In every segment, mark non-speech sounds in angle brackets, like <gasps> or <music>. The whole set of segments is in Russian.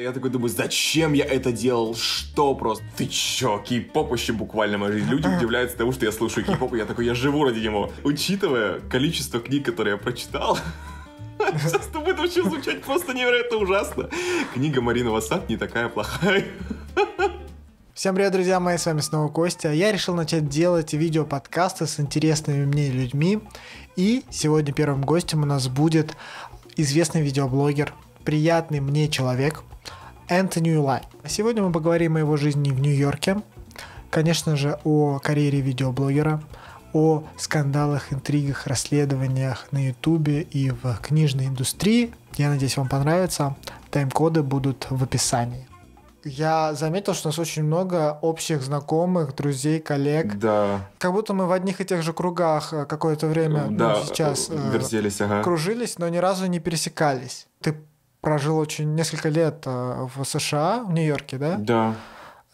Я такой думаю, зачем я это делал? Что просто? Ты чё, кей-поп вообще буквально моя жизнь. Люди удивляются тому, что я слушаю кей-поп, я такой, я живу ради него. Учитывая количество книг, которые я прочитал, <laughs> сейчас это вообще звучать просто невероятно ужасно. Книга Марина Васад не такая плохая. Всем привет, друзья мои, с вами снова Костя. Я решил начать делать видео-подкасты с интересными мне людьми. И сегодня первым гостем у нас будет известный видеоблогер приятный мне человек Энтони Юлай. Сегодня мы поговорим о его жизни в Нью-Йорке, конечно же, о карьере видеоблогера, о скандалах, интригах, расследованиях на ютубе и в книжной индустрии. Я надеюсь, вам понравится. Тайм-коды будут в описании. Я заметил, что у нас очень много общих знакомых, друзей, коллег. Да. Как будто мы в одних и тех же кругах э, какое-то время ну, ну, да, ну, сейчас э, э, вертелись, ага. кружились, но ни разу не пересекались. Ты прожил очень несколько лет э, в США, в Нью-Йорке, да? Да.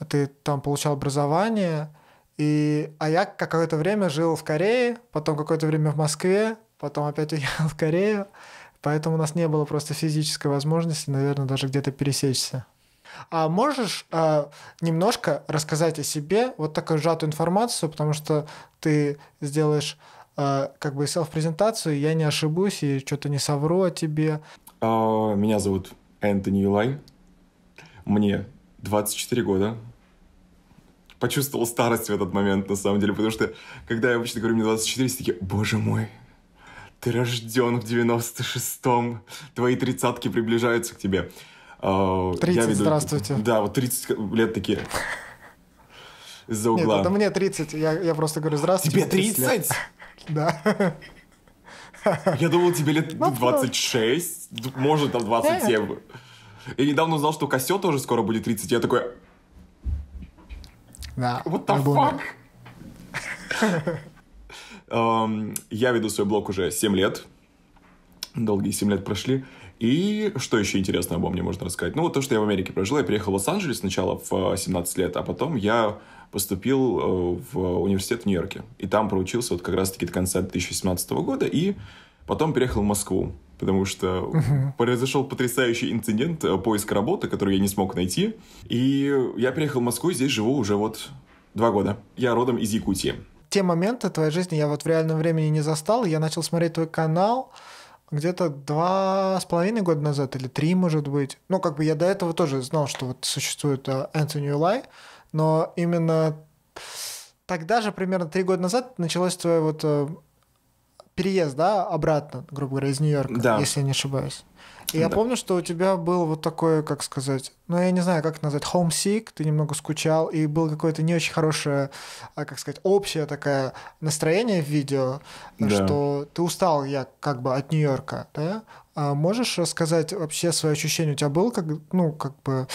Ты там получал образование, и... а я какое-то время жил в Корее, потом какое-то время в Москве, потом опять <laughs> уехал в Корею, поэтому у нас не было просто физической возможности, наверное, даже где-то пересечься. А можешь а, немножко рассказать о себе вот такую сжатую информацию, потому что ты сделаешь а, как бы селф-презентацию, я не ошибусь и что-то не совру о тебе. А, меня зовут Энтони Юлай. Мне 24 года. Почувствовал старость в этот момент, на самом деле, потому что, когда я обычно говорю, мне 24, все такие, боже мой, ты рожден в 96-м, твои тридцатки приближаются к тебе. 30, а, веду... здравствуйте. Да, вот 30 лет такие. Из-за угла. Нет, это мне 30, я, я просто говорю, здравствуйте. Тебе 30? <laughs> Да. Я думал, тебе лет 26, может, там 27. Я недавно узнал, что Косе тоже скоро будет 30. Я такой... Да. What the fuck? <laughs> Эм, я веду свой блог уже 7 лет. Долгие 7 лет прошли. И что еще интересного обо мне можно рассказать? Ну, вот то, что я в Америке прожил. Я приехал в Лос-Анджелес сначала в 17 э, лет, а потом я поступил э, в университет в Нью-Йорке. И там проучился вот как раз-таки до конца 2017 года и потом переехал в Москву. Потому что угу. произошел потрясающий инцидент э, поиска работы, который я не смог найти. И я переехал в Москву, и здесь живу уже вот два года. Я родом из Якутии. Те моменты твоей жизни я вот в реальном времени не застал. Я начал смотреть твой канал где-то два с половиной года назад или три, может быть. Ну, как бы я до этого тоже знал, что вот существует Энтони Лай, uh, но именно тогда же, примерно три года назад, началось твое вот э, переезд, да, обратно, грубо говоря, из Нью-Йорка, да. если я не ошибаюсь. И да. я помню, что у тебя был вот такое, как сказать, ну я не знаю, как это назвать, homesick, ты немного скучал, и было какое-то не очень хорошее, а, как сказать, общее такое настроение в видео, да. что ты устал я как бы от Нью-Йорка, да? А можешь рассказать вообще свои ощущения? У тебя был как, ну, как бы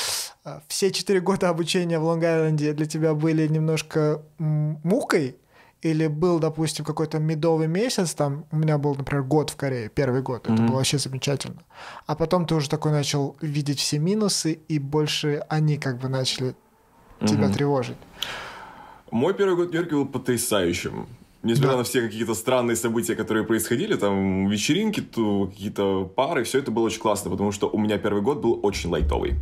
э, все четыре года обучения в Лонг-Айленде для тебя были немножко мукой? Или был, допустим, какой-то медовый месяц, там у меня был, например, год в Корее, первый год, mm-hmm. это было вообще замечательно. А потом ты уже такой начал видеть все минусы, и больше они как бы начали mm-hmm. тебя тревожить. Мой первый год в Нью-Йорке был потрясающим. Несмотря да. на все какие-то странные события, которые происходили, там вечеринки, какие-то пары, все это было очень классно, потому что у меня первый год был очень лайтовый.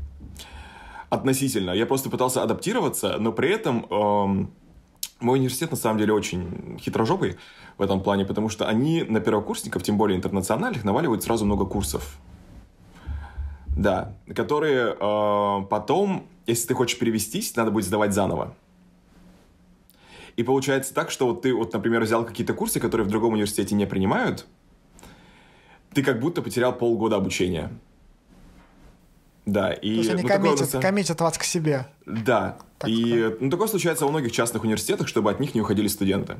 Относительно. Я просто пытался адаптироваться, но при этом эм, мой университет на самом деле очень хитрожопый в этом плане, потому что они на первокурсников, тем более интернациональных, наваливают сразу много курсов. Да, которые э, потом, если ты хочешь перевестись, надо будет сдавать заново. И получается так, что вот ты, вот, например, взял какие-то курсы, которые в другом университете не принимают, ты как будто потерял полгода обучения. Да, и... То есть они ну, коммитят, такое, коммитят вас к себе. Да, так, и ну, такое случается во многих частных университетах, чтобы от них не уходили студенты.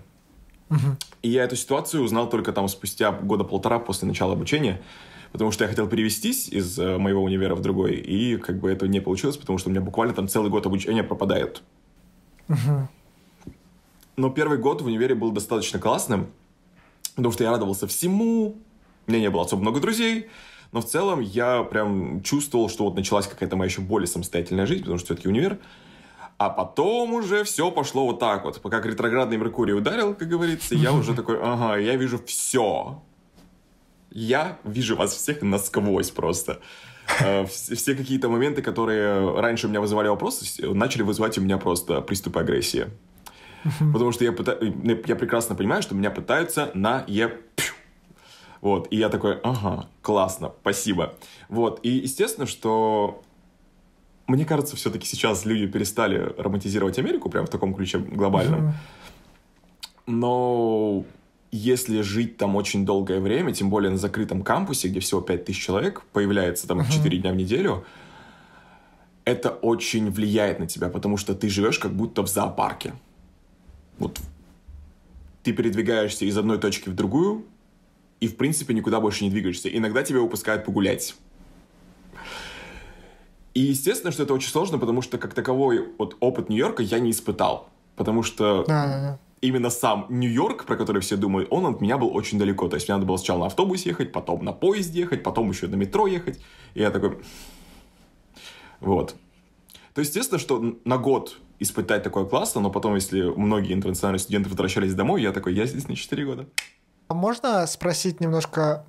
Угу. И я эту ситуацию узнал только там спустя года полтора после начала обучения, потому что я хотел перевестись из э, моего универа в другой, и как бы это не получилось, потому что у меня буквально там целый год обучения э, пропадает. Угу но первый год в универе был достаточно классным, потому что я радовался всему, у меня не было особо много друзей, но в целом я прям чувствовал, что вот началась какая-то моя еще более самостоятельная жизнь, потому что все-таки универ. А потом уже все пошло вот так вот. Пока ретроградный Меркурий ударил, как говорится, я уже такой, <laughs> ага, я вижу все. Я вижу вас всех насквозь просто. Э, все какие-то моменты, которые раньше у меня вызывали вопросы, начали вызывать у меня просто приступы агрессии. Потому что я, пыта... я прекрасно понимаю, что меня пытаются на е... Вот, и я такой, ага, классно, спасибо. Вот, и естественно, что мне кажется, все-таки сейчас люди перестали романтизировать Америку прям в таком ключе глобальном. Но если жить там очень долгое время, тем более на закрытом кампусе, где всего 5000 человек, появляется там 4 дня в неделю, это очень влияет на тебя, потому что ты живешь как будто в зоопарке вот ты передвигаешься из одной точки в другую, и, в принципе, никуда больше не двигаешься. Иногда тебя выпускают погулять. И, естественно, что это очень сложно, потому что, как таковой, вот опыт Нью-Йорка я не испытал. Потому что да, да, да. именно сам Нью-Йорк, про который все думают, он от меня был очень далеко. То есть мне надо было сначала на автобус ехать, потом на поезд ехать, потом еще на метро ехать. И я такой... «Мм». Вот. То есть, естественно, что на год испытать такое классно, но потом, если многие интернациональные студенты возвращались домой, я такой, я здесь на 4 года. А можно спросить немножко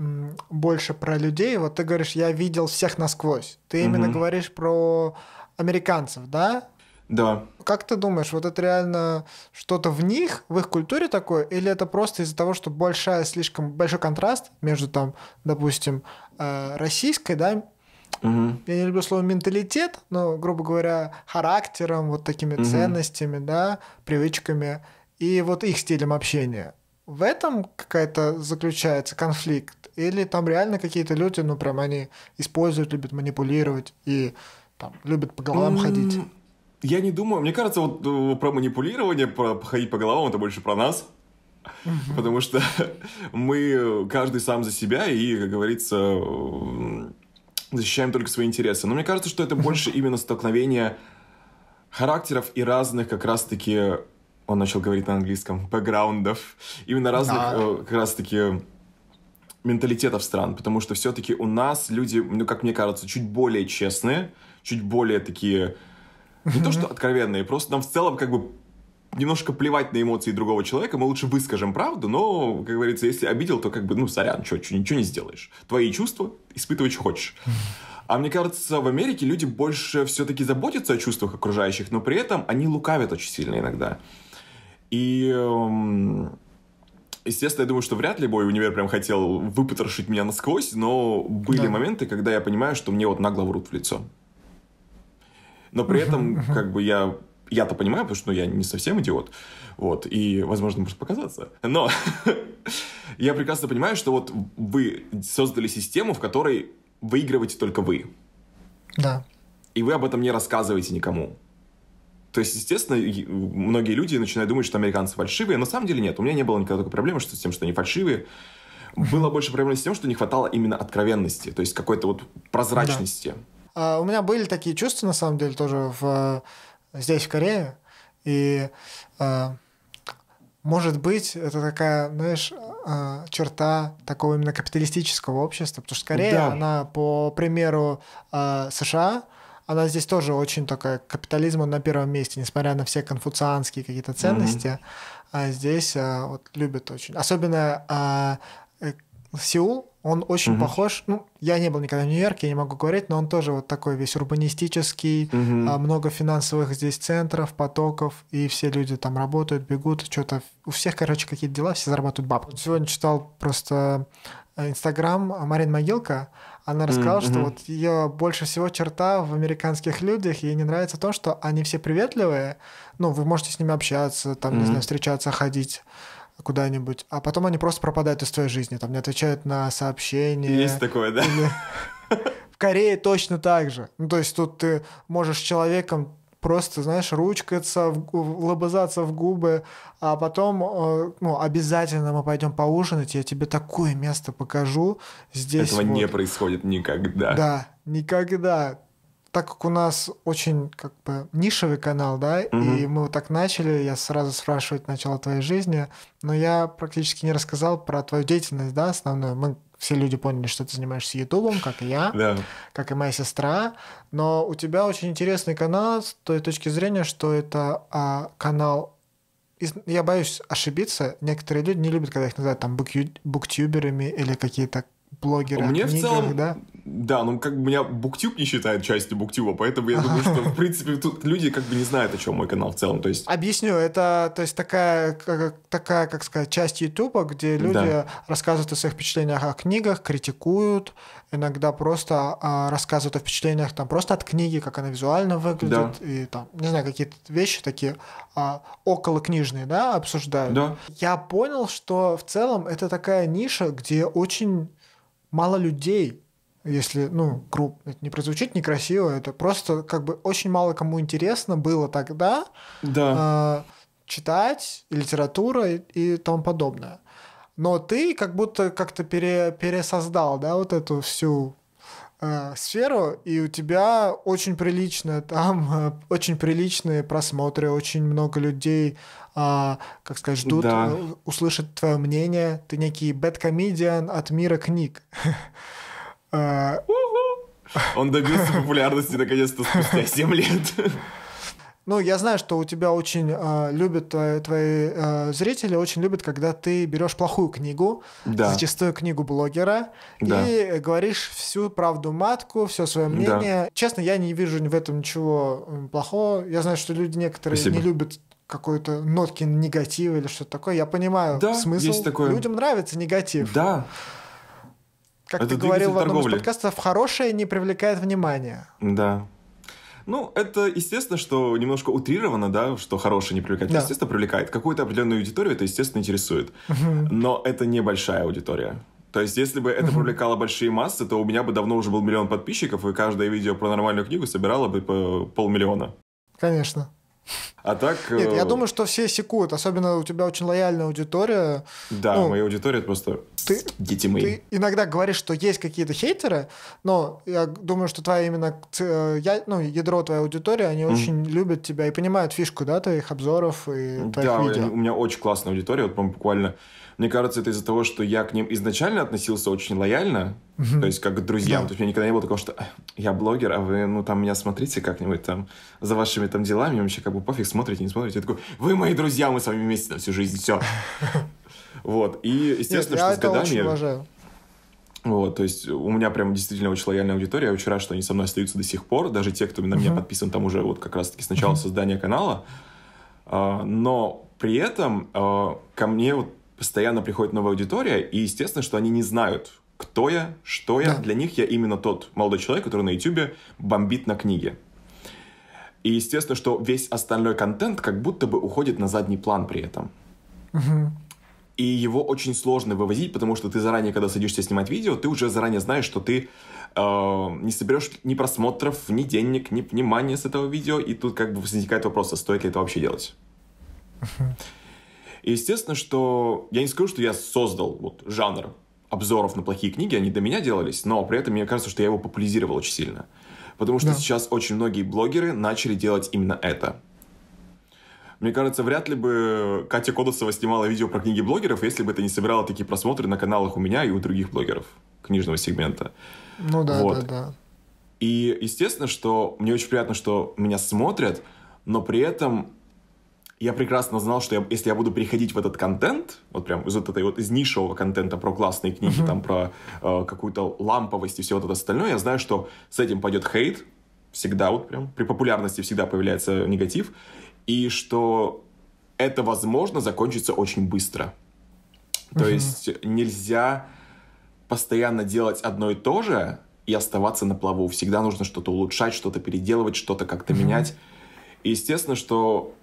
больше про людей? Вот ты говоришь, я видел всех насквозь. Ты угу. именно говоришь про американцев, да? Да. Как ты думаешь, вот это реально что-то в них, в их культуре такое, или это просто из-за того, что большая, слишком большой контраст между там, допустим, э, российской, да, Угу. Я не люблю слово менталитет, но, грубо говоря, характером, вот такими угу. ценностями, да, привычками и вот их стилем общения. В этом какая-то заключается конфликт? Или там реально какие-то люди, ну, прям они используют, любят манипулировать и там любят по головам mm-hmm. ходить? Я не думаю. Мне кажется, вот э, про манипулирование, про ходить по головам, это больше про нас. Потому что <laughs> мы э, каждый сам за себя, и, как говорится, э, защищаем только свои интересы. Но мне кажется, что это больше <laughs> именно столкновение характеров и разных как раз-таки, он начал говорить на английском, бэкграундов, именно разных да. Э, как раз-таки менталитетов стран, потому что все-таки у нас люди, ну, как мне кажется, чуть более честные, чуть более такие, не то что откровенные, просто нам в целом как бы немножко плевать на эмоции другого человека, мы лучше выскажем правду, но, как говорится, если обидел, то как бы, ну, сорян, что, ничего не сделаешь. Твои чувства испытывай, что хочешь. А мне кажется, в Америке люди больше все-таки заботятся о чувствах окружающих, но при этом они лукавят очень сильно иногда. И, эм, естественно, я думаю, что вряд ли мой универ прям хотел выпотрошить меня насквозь, но были да. моменты, когда я понимаю, что мне вот нагло врут в лицо. Но при этом, как бы, я я-то понимаю, потому что ну, я не совсем идиот, вот, и, возможно, может показаться, но <laughs> я прекрасно понимаю, что вот вы создали систему, в которой выигрываете только вы. Да. И вы об этом не рассказываете никому. То есть, естественно, многие люди начинают думать, что американцы фальшивые, но на самом деле нет. У меня не было никогда такой проблемы что с тем, что они фальшивые. Было больше проблем с тем, что не хватало именно откровенности, то есть какой-то вот прозрачности. Да. А, у меня были такие чувства, на самом деле, тоже в здесь, в Корее. И э, может быть, это такая, знаешь, э, черта такого именно капиталистического общества, потому что Корея, да. она, по примеру э, США, она здесь тоже очень такая, капитализм на первом месте, несмотря на все конфуцианские какие-то ценности, mm-hmm. а здесь вот любят очень. Особенно Сеул, он очень угу. похож. Ну, я не был никогда в Нью-Йорке, я не могу говорить, но он тоже вот такой весь урбанистический, угу. много финансовых здесь центров, потоков, и все люди там работают, бегут, что-то. У всех, короче, какие-то дела, все зарабатывают бабки. Сегодня читал просто э, Инстаграм Марин Могилка, она рассказала, mm-hmm. что вот ее больше всего черта в американских людях, ей не нравится то, что они все приветливые, ну, вы можете с ними общаться, там, mm-hmm. не знаю, встречаться, ходить, куда-нибудь, а потом они просто пропадают из твоей жизни, там не отвечают на сообщения. Есть такое, да? Или... В Корее точно так же. Ну, то есть тут ты можешь с человеком просто, знаешь, ручкаться, в, лобызаться в губы, а потом, э, ну, обязательно мы пойдем поужинать, я тебе такое место покажу. Здесь Этого вот... не происходит никогда. Да, никогда так как у нас очень как бы нишевый канал, да, угу. и мы вот так начали, я сразу спрашивать начало твоей жизни, но я практически не рассказал про твою деятельность, да, основную. Мы все люди поняли, что ты занимаешься Ютубом, как и я, да. как и моя сестра. Но у тебя очень интересный канал с той точки зрения, что это а, канал. Я боюсь ошибиться. Некоторые люди не любят, когда их называют там буктюберами или какие-то блогеры. Мне книгах, в целом, да? Да, ну как бы меня Буктюб не считает частью Буктюба, поэтому я думаю, что в принципе тут люди как бы не знают, о чем мой канал в целом. То есть... Объясню, это то есть такая, как, такая, как сказать, часть Ютуба, где люди да. рассказывают о своих впечатлениях о книгах, критикуют, иногда просто а, рассказывают о впечатлениях там просто от книги, как она визуально выглядит, да. и там, не знаю, какие-то вещи такие а, около книжные, да, обсуждают. Да. Я понял, что в целом это такая ниша, где очень мало людей, если, ну, грубо, это не прозвучит некрасиво, это просто как бы очень мало кому интересно было тогда да. э, читать и литература и, и тому подобное. Но ты как будто как-то пере, пересоздал, да, вот эту всю э, сферу, и у тебя очень прилично там, э, очень приличные просмотры, очень много людей а, как сказать, ждут да. Э, услышать твое мнение. Ты некий бэткомедиан от мира книг. <laughs> А, Он добился популярности наконец-то спустя 7 <laughs> лет. Ну, я знаю, что у тебя очень э, любят твои, твои э, зрители, очень любят, когда ты берешь плохую книгу, да. зачастую книгу блогера, да. и говоришь всю правду матку, все свое мнение. Да. Честно, я не вижу в этом ничего плохого. Я знаю, что люди некоторые Спасибо. не любят какой-то нотки негатива или что-то такое. Я понимаю да, смысл. Есть такое. Людям нравится негатив. Да. Как это ты говорил в одном торговли. из подкастов, хорошее не привлекает внимания. Да. Ну, это естественно, что немножко утрировано, да, что хорошее не привлекает. Да. Естественно, привлекает. Какую-то определенную аудиторию это, естественно, интересует. Но это небольшая аудитория. То есть, если бы это привлекало большие массы, то у меня бы давно уже был миллион подписчиков, и каждое видео про нормальную книгу собирало бы по полмиллиона. Конечно. А так... Нет, я э, думаю, что все секут, особенно у тебя очень лояльная аудитория. Да, ну, моя аудитория просто ты, дети мои. Ты иногда говоришь, что есть какие-то хейтеры, но я думаю, что твоя именно э, я, ну, ядро твоей аудитории, они mm. очень любят тебя и понимают фишку, да, твоих обзоров и твоих да, видео. у меня очень классная аудитория, вот прям буквально... Мне кажется, это из-за того, что я к ним изначально относился очень лояльно, mm-hmm. то есть как к друзьям. Да. То есть у меня никогда не было такого, что я блогер, а вы, ну, там меня смотрите как-нибудь там за вашими там делами, вообще как бы пофиг, смотрите, не смотрите. Я такой, вы мои друзья, мы с вами вместе на всю жизнь, все. <laughs> Вот, и естественно, что с годами... Вот, то есть у меня прям действительно очень лояльная аудитория. Я очень что они со мной остаются до сих пор. Даже те, кто на меня подписан там уже вот как раз-таки с начала создания канала. А, но при этом а, ко мне вот постоянно приходит новая аудитория, и естественно, что они не знают, кто я, что я. Да. Для них я именно тот молодой человек, который на YouTube бомбит на книге. И естественно, что весь остальной контент как будто бы уходит на задний план при этом. Угу. И его очень сложно вывозить, потому что ты заранее, когда садишься снимать видео, ты уже заранее знаешь, что ты э, не соберешь ни просмотров, ни денег, ни внимания с этого видео. И тут как бы возникает вопрос, а стоит ли это вообще делать? И естественно, что я не скажу, что я создал вот жанр обзоров на плохие книги, они до меня делались, но при этом мне кажется, что я его популяризировал очень сильно. Потому что да. сейчас очень многие блогеры начали делать именно это. Мне кажется, вряд ли бы Катя Кодосова снимала видео про книги блогеров, если бы это не собирало такие просмотры на каналах у меня и у других блогеров книжного сегмента. Ну да, вот. да, да. И естественно, что мне очень приятно, что меня смотрят, но при этом я прекрасно знал, что я, если я буду переходить в этот контент, вот прям из вот этой вот из нишевого контента про классные книги, mm-hmm. там про э, какую-то ламповость и все вот это остальное, я знаю, что с этим пойдет хейт всегда вот прям при популярности всегда появляется негатив и что это возможно закончится очень быстро. Mm-hmm. То есть нельзя постоянно делать одно и то же и оставаться на плаву. Всегда нужно что-то улучшать, что-то переделывать, что-то как-то mm-hmm. менять. И естественно, что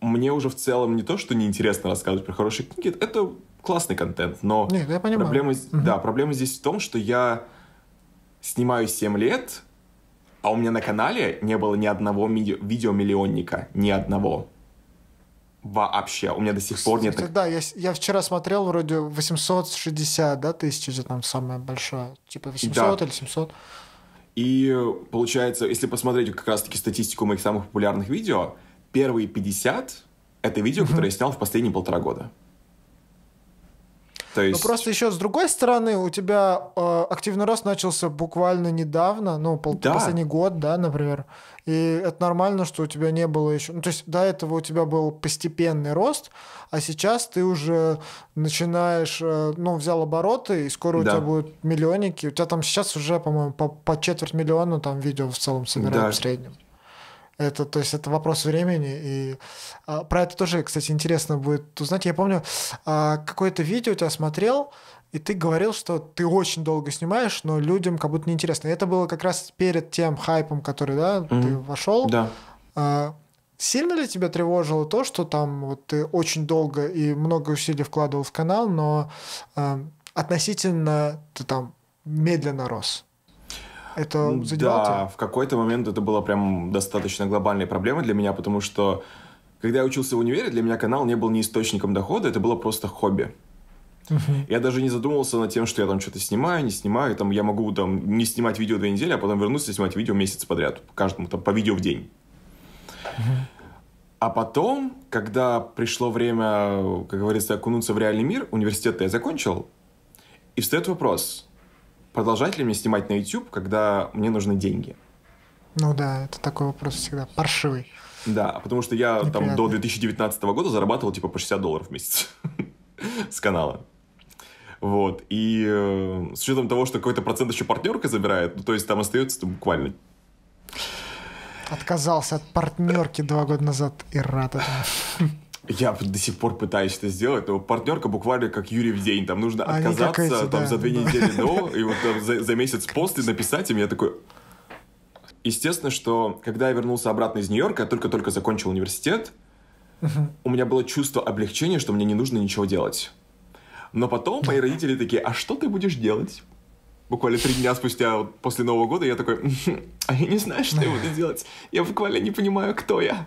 мне уже в целом не то, что неинтересно рассказывать про хорошие книги, это классный контент, но Нет, я понимаю. проблема, угу. да, проблема здесь в том, что я снимаю 7 лет, а у меня на канале не было ни одного ми- видеомиллионника, ни одного. Вообще, у меня до сих пор нет... Кстати, да, я, я вчера смотрел, вроде 860, да, тысяч, это там самая большая, типа 800 да. или 700. И получается, если посмотреть как раз-таки статистику моих самых популярных видео, первые 50 — это видео, которое я снял в последние полтора года. То ну, есть... Ну просто еще с другой стороны, у тебя э, активный рост начался буквально недавно, ну, пол- да. последний год, да, например. И это нормально, что у тебя не было еще. Ну, то есть до этого у тебя был постепенный рост, а сейчас ты уже начинаешь, э, ну, взял обороты, и скоро да. у тебя будут миллионники. У тебя там сейчас уже, по-моему, по, по четверть миллиона там видео в целом собирают да. в среднем. Это, то есть это вопрос времени. И а, про это тоже, кстати, интересно будет узнать. Я помню, а, какое-то видео у тебя смотрел, и ты говорил, что ты очень долго снимаешь, но людям как будто неинтересно. И это было как раз перед тем хайпом, который, да, mm-hmm. ты вошел. Да. А, сильно ли тебя тревожило то, что там вот ты очень долго и много усилий вкладывал в канал, но а, относительно ты там медленно рос? Это задевало Да, тебя? в какой-то момент это было прям достаточно глобальной проблемой для меня, потому что когда я учился в универе, для меня канал не был ни источником дохода, это было просто хобби. Uh-huh. Я даже не задумывался над тем, что я там что-то снимаю, не снимаю. Там, я могу там, не снимать видео две недели, а потом вернуться и снимать видео месяц подряд. Каждому там по видео в день. Uh-huh. А потом, когда пришло время, как говорится, окунуться в реальный мир, университет я закончил, и встает вопрос, продолжать ли мне снимать на YouTube, когда мне нужны деньги? Ну да, это такой вопрос всегда паршивый. Да, потому что я Неприятно. там до 2019 года зарабатывал типа по 60 долларов в месяц <laughs> с канала. Вот, и э, с учетом того, что какой-то процент еще партнерка забирает, ну, то есть там остается там, буквально... Отказался от партнерки два года назад и рад этому. <laughs> Я до сих пор пытаюсь это сделать, но партнерка буквально как Юрий в день. Там нужно а, отказаться эти, там, да, за две да. недели до, <laughs> и вот там, за, за месяц после написать им. Я такой... Естественно, что когда я вернулся обратно из Нью-Йорка, я только-только закончил университет, у меня было чувство облегчения, что мне не нужно ничего делать. Но потом мои родители такие, а что ты будешь делать? буквально три дня спустя вот, после Нового года я такой, а я не знаю, что я буду делать. Я буквально не понимаю, кто я.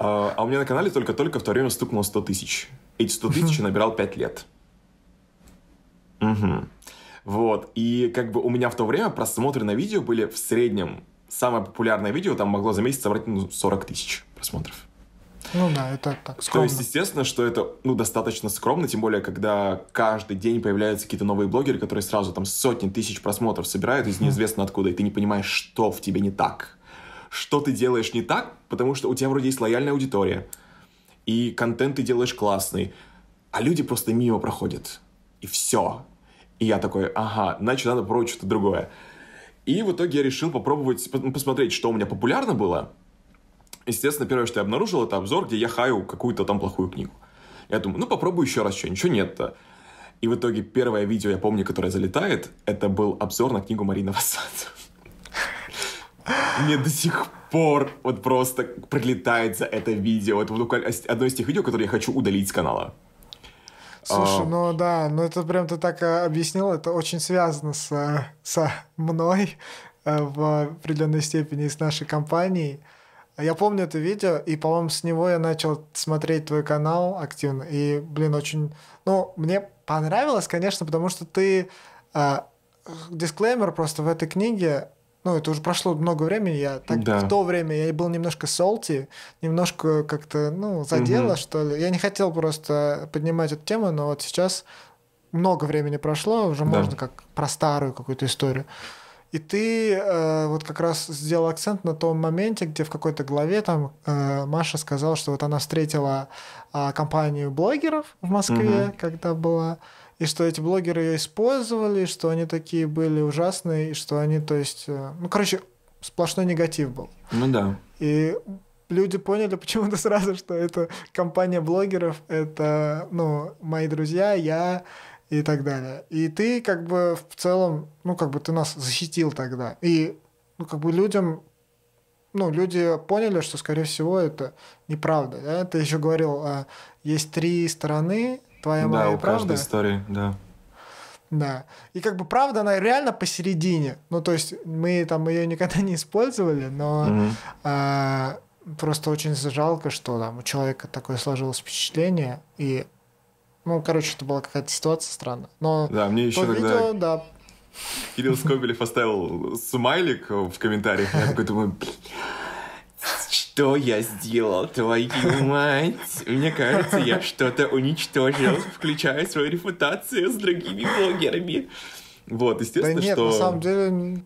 А, а, у меня на канале только-только в то время стукнуло 100 тысяч. Эти 100 тысяч я набирал 5 лет. Угу. Вот. И как бы у меня в то время просмотры на видео были в среднем. Самое популярное видео там могло за месяц собрать ну, 40 тысяч просмотров. Ну да, это так. Скромно. То есть, естественно, что это ну, достаточно скромно, тем более, когда каждый день появляются какие-то новые блогеры, которые сразу там сотни тысяч просмотров собирают из неизвестно откуда, и ты не понимаешь, что в тебе не так что ты делаешь не так, потому что у тебя вроде есть лояльная аудитория, и контент ты делаешь классный, а люди просто мимо проходят. И все. И я такой, ага, значит, надо попробовать что-то другое. И в итоге я решил попробовать, ну, посмотреть, что у меня популярно было. Естественно, первое, что я обнаружил, это обзор, где я хаю какую-то там плохую книгу. Я думаю, ну попробую еще раз что, ничего нет-то. И в итоге первое видео, я помню, которое залетает, это был обзор на книгу Марина Васад. Мне до сих пор вот просто прилетает за это видео. Это буквально одно из тех видео, которые я хочу удалить с канала. Слушай, а... ну да, ну это прям ты так э, объяснил, это очень связано с, э, со мной э, в определенной степени с нашей компанией. Я помню это видео, и, по-моему, с него я начал смотреть твой канал активно. И, блин, очень... Ну, мне понравилось, конечно, потому что ты... Э, дисклеймер просто в этой книге ну, это уже прошло много времени, я так да. в то время я был немножко солти, немножко как-то, ну, задело, угу. что ли. Я не хотел просто поднимать эту тему, но вот сейчас много времени прошло, уже да. можно как про старую какую-то историю. И ты э, вот как раз сделал акцент на том моменте, где в какой-то главе там э, Маша сказала, что вот она встретила э, компанию блогеров в Москве, угу. когда была и что эти блогеры ее использовали, что они такие были ужасные, и что они, то есть, э, ну, короче, сплошной негатив был. Ну да. И люди поняли почему-то <laughs> сразу, что это компания блогеров, это, ну, мои друзья, я и так далее. И ты как бы в целом, ну, как бы ты нас защитил тогда. И, ну, как бы людям ну, люди поняли, что, скорее всего, это неправда. Да? Ты еще говорил, а есть три стороны твоя да, моя у правда. каждой истории, да. Да. И как бы правда, она реально посередине. Ну, то есть мы там ее никогда <laughs> не использовали, но mm-hmm. а, просто очень жалко, что там у человека такое сложилось впечатление. И, ну, короче, это была какая-то ситуация странная. Но да, мне еще тогда... видео, да. Кирилл Скобелев оставил смайлик в комментариях. Я такой думаю, что я сделал, твою мать? Мне кажется, я что-то уничтожил, включая свою репутацию с другими блогерами. Вот, естественно, да нет, что... на самом деле...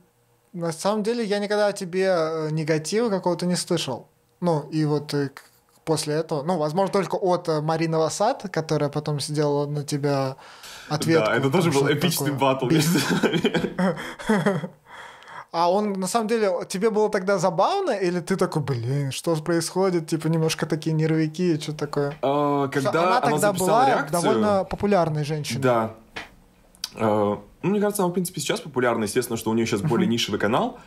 На самом деле, я никогда о тебе э, негатива какого-то не слышал. Ну, и вот э, после этого, ну, возможно, только от э, Марины Васад, которая потом сделала на тебя ответ. Да, это тоже был эпичный батл между <laughs> <laughs> А он, на самом деле, тебе было тогда забавно, или ты такой, блин, что происходит? Типа, немножко такие нервики, что такое? А, когда она, она тогда была реакцию, довольно популярной женщиной. Да. А, ну, мне кажется, она, в принципе, сейчас популярна. Естественно, что у нее сейчас более нишевый канал.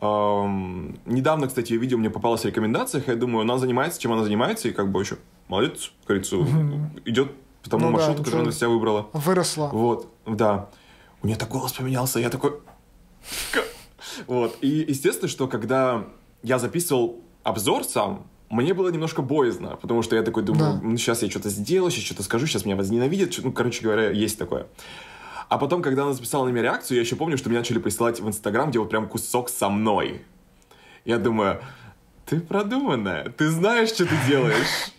Um, недавно, кстати, я видео мне попалось в рекомендациях, я думаю, она занимается, чем она занимается, и как бы еще молодец, корицу идет по тому ну, маршруту, да, который она для себя выбрала. Выросла. Вот, да. У нее такой голос поменялся, я такой... Вот. И естественно, что когда я записывал обзор сам, мне было немножко боязно, потому что я такой думаю, да. ну, сейчас я что-то сделаю, сейчас что-то скажу, сейчас меня возненавидят. Ну, короче говоря, есть такое. А потом, когда она записала на меня реакцию, я еще помню, что меня начали присылать в Инстаграм, где вот прям кусок со мной. Я думаю, ты продуманная, ты знаешь, что ты делаешь.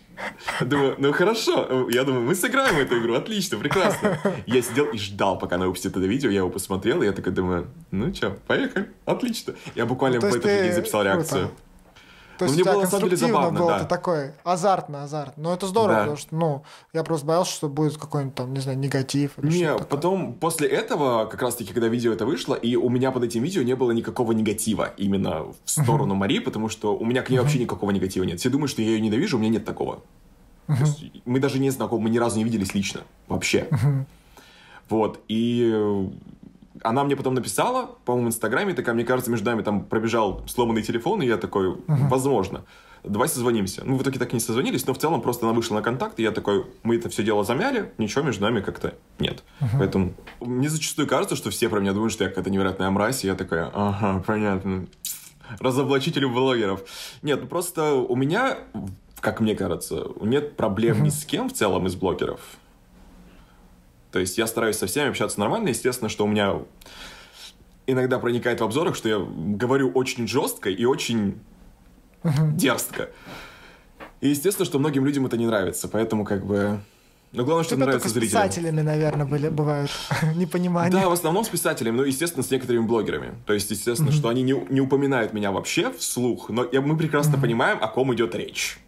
Думаю, ну хорошо, я думаю, мы сыграем эту игру, отлично, прекрасно. Я сидел и ждал, пока она выпустит это видео, я его посмотрел, и я такой думаю, ну что, поехали, отлично. Я буквально ну, в этот же день записал реакцию. Круто. То ну, есть, мне было на самом деле забавно, было, да. это такой азартно, азарт. Но это здорово, да. потому что, ну, я просто боялся, что будет какой-нибудь там, не знаю, негатив. Не, потом, такое. после этого, как раз-таки, когда видео это вышло, и у меня под этим видео не было никакого негатива именно в сторону Мари, потому что у меня к ней вообще никакого негатива нет. Все думают, что я ее ненавижу, у меня нет такого. Мы даже не знакомы, мы ни разу не виделись лично. Вообще. Вот, и она мне потом написала, по-моему, в Инстаграме, такая, мне кажется, между нами там пробежал сломанный телефон, и я такой, uh-huh. возможно, давай созвонимся. Мы ну, в итоге так и не созвонились, но в целом просто она вышла на контакт, и я такой, мы это все дело замяли, ничего между нами как-то нет. Uh-huh. Поэтому мне зачастую кажется, что все про меня думают, что я какая-то невероятная мразь, и я такая, ага, понятно, разоблачителю блогеров. Нет, ну просто у меня, как мне кажется, нет проблем uh-huh. ни с кем в целом из блогеров. То есть я стараюсь со всеми общаться нормально. Естественно, что у меня иногда проникает в обзорах, что я говорю очень жестко и очень дерзко. И естественно, что многим людям это не нравится, поэтому как бы... Но ну, главное, что это нравится зрителям. с писателями, наверное, были, бывают <laughs> непонимания. Да, в основном с писателями, но, ну, естественно, с некоторыми блогерами. То есть, естественно, mm-hmm. что они не, не упоминают меня вообще вслух, но я, мы прекрасно mm-hmm. понимаем, о ком идет речь.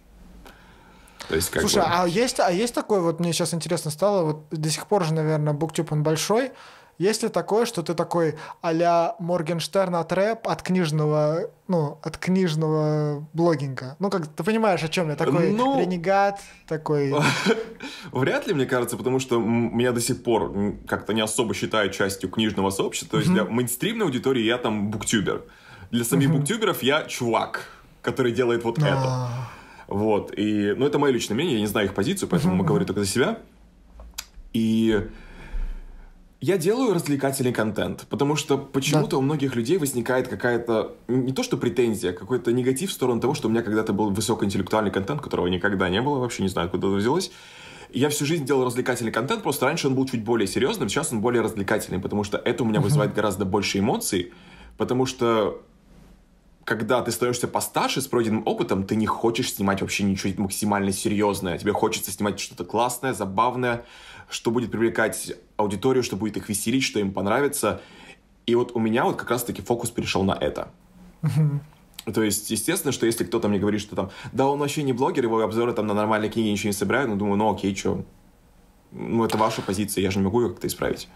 То есть, как Слушай, бы... а, есть, а есть такой, вот мне сейчас интересно стало, вот до сих пор же, наверное, BookTube, он большой, есть ли такое, что ты такой а-ля Моргенштерн от рэп, от книжного, ну, от книжного блогинга? Ну, как ты понимаешь, о чем я? Такой ну... ренегат, такой... <laughs> Вряд ли, мне кажется, потому что меня до сих пор как-то не особо считают частью книжного сообщества. То есть для мейнстримной аудитории я там буктюбер. Для самих буктюберов я чувак, который делает вот а. это. Вот, и, ну, это мое личное мнение, я не знаю их позицию, поэтому мы говорим только за себя. И я делаю развлекательный контент, потому что почему-то да. у многих людей возникает какая-то, не то что претензия, а какой-то негатив в сторону того, что у меня когда-то был высокоинтеллектуальный контент, которого никогда не было, вообще не знаю, откуда это взялось. Я всю жизнь делал развлекательный контент, просто раньше он был чуть более серьезным, сейчас он более развлекательный, потому что это у меня вызывает гораздо больше эмоций, потому что когда ты становишься постарше с пройденным опытом, ты не хочешь снимать вообще ничего максимально серьезное. Тебе хочется снимать что-то классное, забавное, что будет привлекать аудиторию, что будет их веселить, что им понравится. И вот у меня вот как раз-таки фокус перешел на это. То есть, естественно, что если кто-то мне говорит, что там, да, он вообще не блогер, его обзоры там на нормальные книги ничего не собирают, ну, думаю, ну, окей, что, ну, это ваша позиция, я же не могу ее как-то исправить.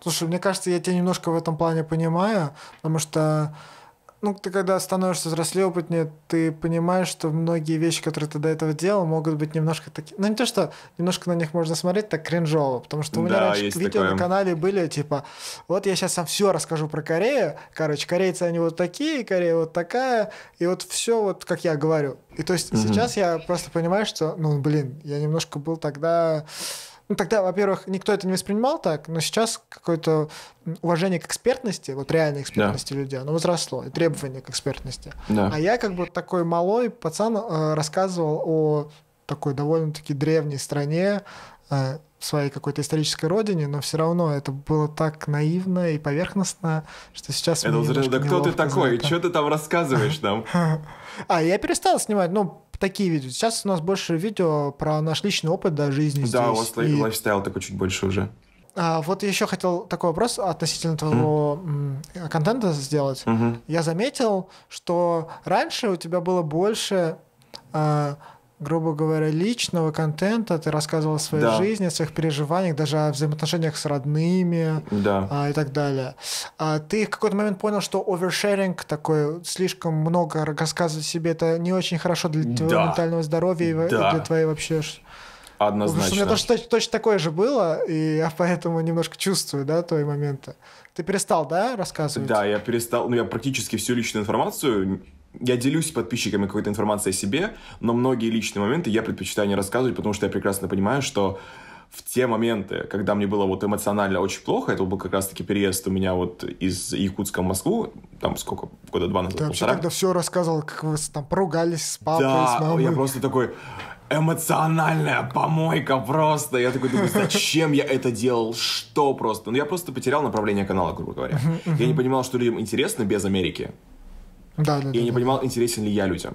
Слушай, мне кажется, я тебя немножко в этом плане понимаю, потому что ну, ты когда становишься взрослее, опытнее, ты понимаешь, что многие вещи, которые ты до этого делал, могут быть немножко такие... Ну, не то, что немножко на них можно смотреть так кринжово, потому что у меня да, раньше видео такое. на канале были, типа, вот я сейчас вам все расскажу про Корею, короче, корейцы они вот такие, Корея вот такая, и вот все вот, как я говорю. И то есть mm-hmm. сейчас я просто понимаю, что, ну, блин, я немножко был тогда ну, тогда, во-первых, никто это не воспринимал так, но сейчас какое-то уважение к экспертности, вот реальной экспертности да. людей, оно возросло, и требования к экспертности. Да. А я как бы такой малой пацан э, рассказывал о такой довольно-таки древней стране, э, своей какой-то исторической родине, но все равно это было так наивно и поверхностно, что сейчас... Это вот, да кто ты такой? Что ты там рассказываешь нам? <laughs> А я перестал снимать, ну, такие видео. Сейчас у нас больше видео про наш личный опыт, да, жизни да, здесь. вас и... лайфстайл такой чуть больше уже. А, вот еще хотел такой вопрос относительно твоего mm. контента сделать. Mm-hmm. Я заметил, что раньше у тебя было больше а, грубо говоря, личного контента, ты рассказывал о своей да. жизни, о своих переживаниях, даже о взаимоотношениях с родными да. а, и так далее. А ты в какой-то момент понял, что овершеринг такой, слишком много рассказывать себе, это не очень хорошо для да. твоего ментального здоровья да. и для твоей вообще... Однозначно. Потому что у меня тоже точно, точно такое же было, и я поэтому немножко чувствую, да, твои моменты. Ты перестал, да, рассказывать? Да, я перестал, ну, я практически всю личную информацию я делюсь с подписчиками какой-то информацией о себе, но многие личные моменты я предпочитаю не рассказывать, потому что я прекрасно понимаю, что в те моменты, когда мне было вот эмоционально очень плохо, это был как раз-таки переезд у меня вот из Якутска в Москву, там сколько, года два назад, Ты вообще тогда все рассказывал, как вы там поругались с папой, да, с мамой. я просто такой, эмоциональная помойка просто. Я такой думаю, зачем я это делал? Что просто? Ну, я просто потерял направление канала, грубо говоря. Я не понимал, что людям интересно без Америки. Да, да, и да, я не да, понимал, интересен ли я людям.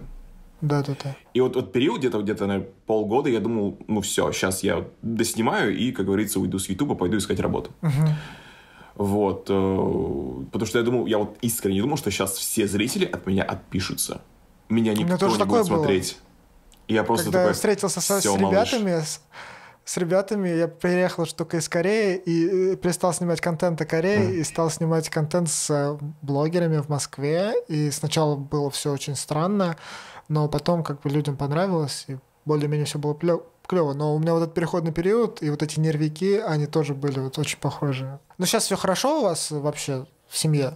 Да, да, да. И вот, вот период где-то где-то на полгода я думал, ну все, сейчас я доснимаю и, как говорится, уйду с Ютуба, пойду искать работу. Угу. Вот. Э, потому что я думал, я вот искренне думал, что сейчас все зрители от меня отпишутся. Меня никто не будет смотреть. Было. Я просто Когда такой, встретился со, с ребятами, малыш с ребятами я переехал штука из Кореи и э, перестал снимать контент о Корее mm. и стал снимать контент с э, блогерами в Москве. И сначала было все очень странно, но потом как бы людям понравилось и более-менее все было клево. Но у меня вот этот переходный период и вот эти нервики, они тоже были вот очень похожи. Но ну, сейчас все хорошо у вас вообще в семье?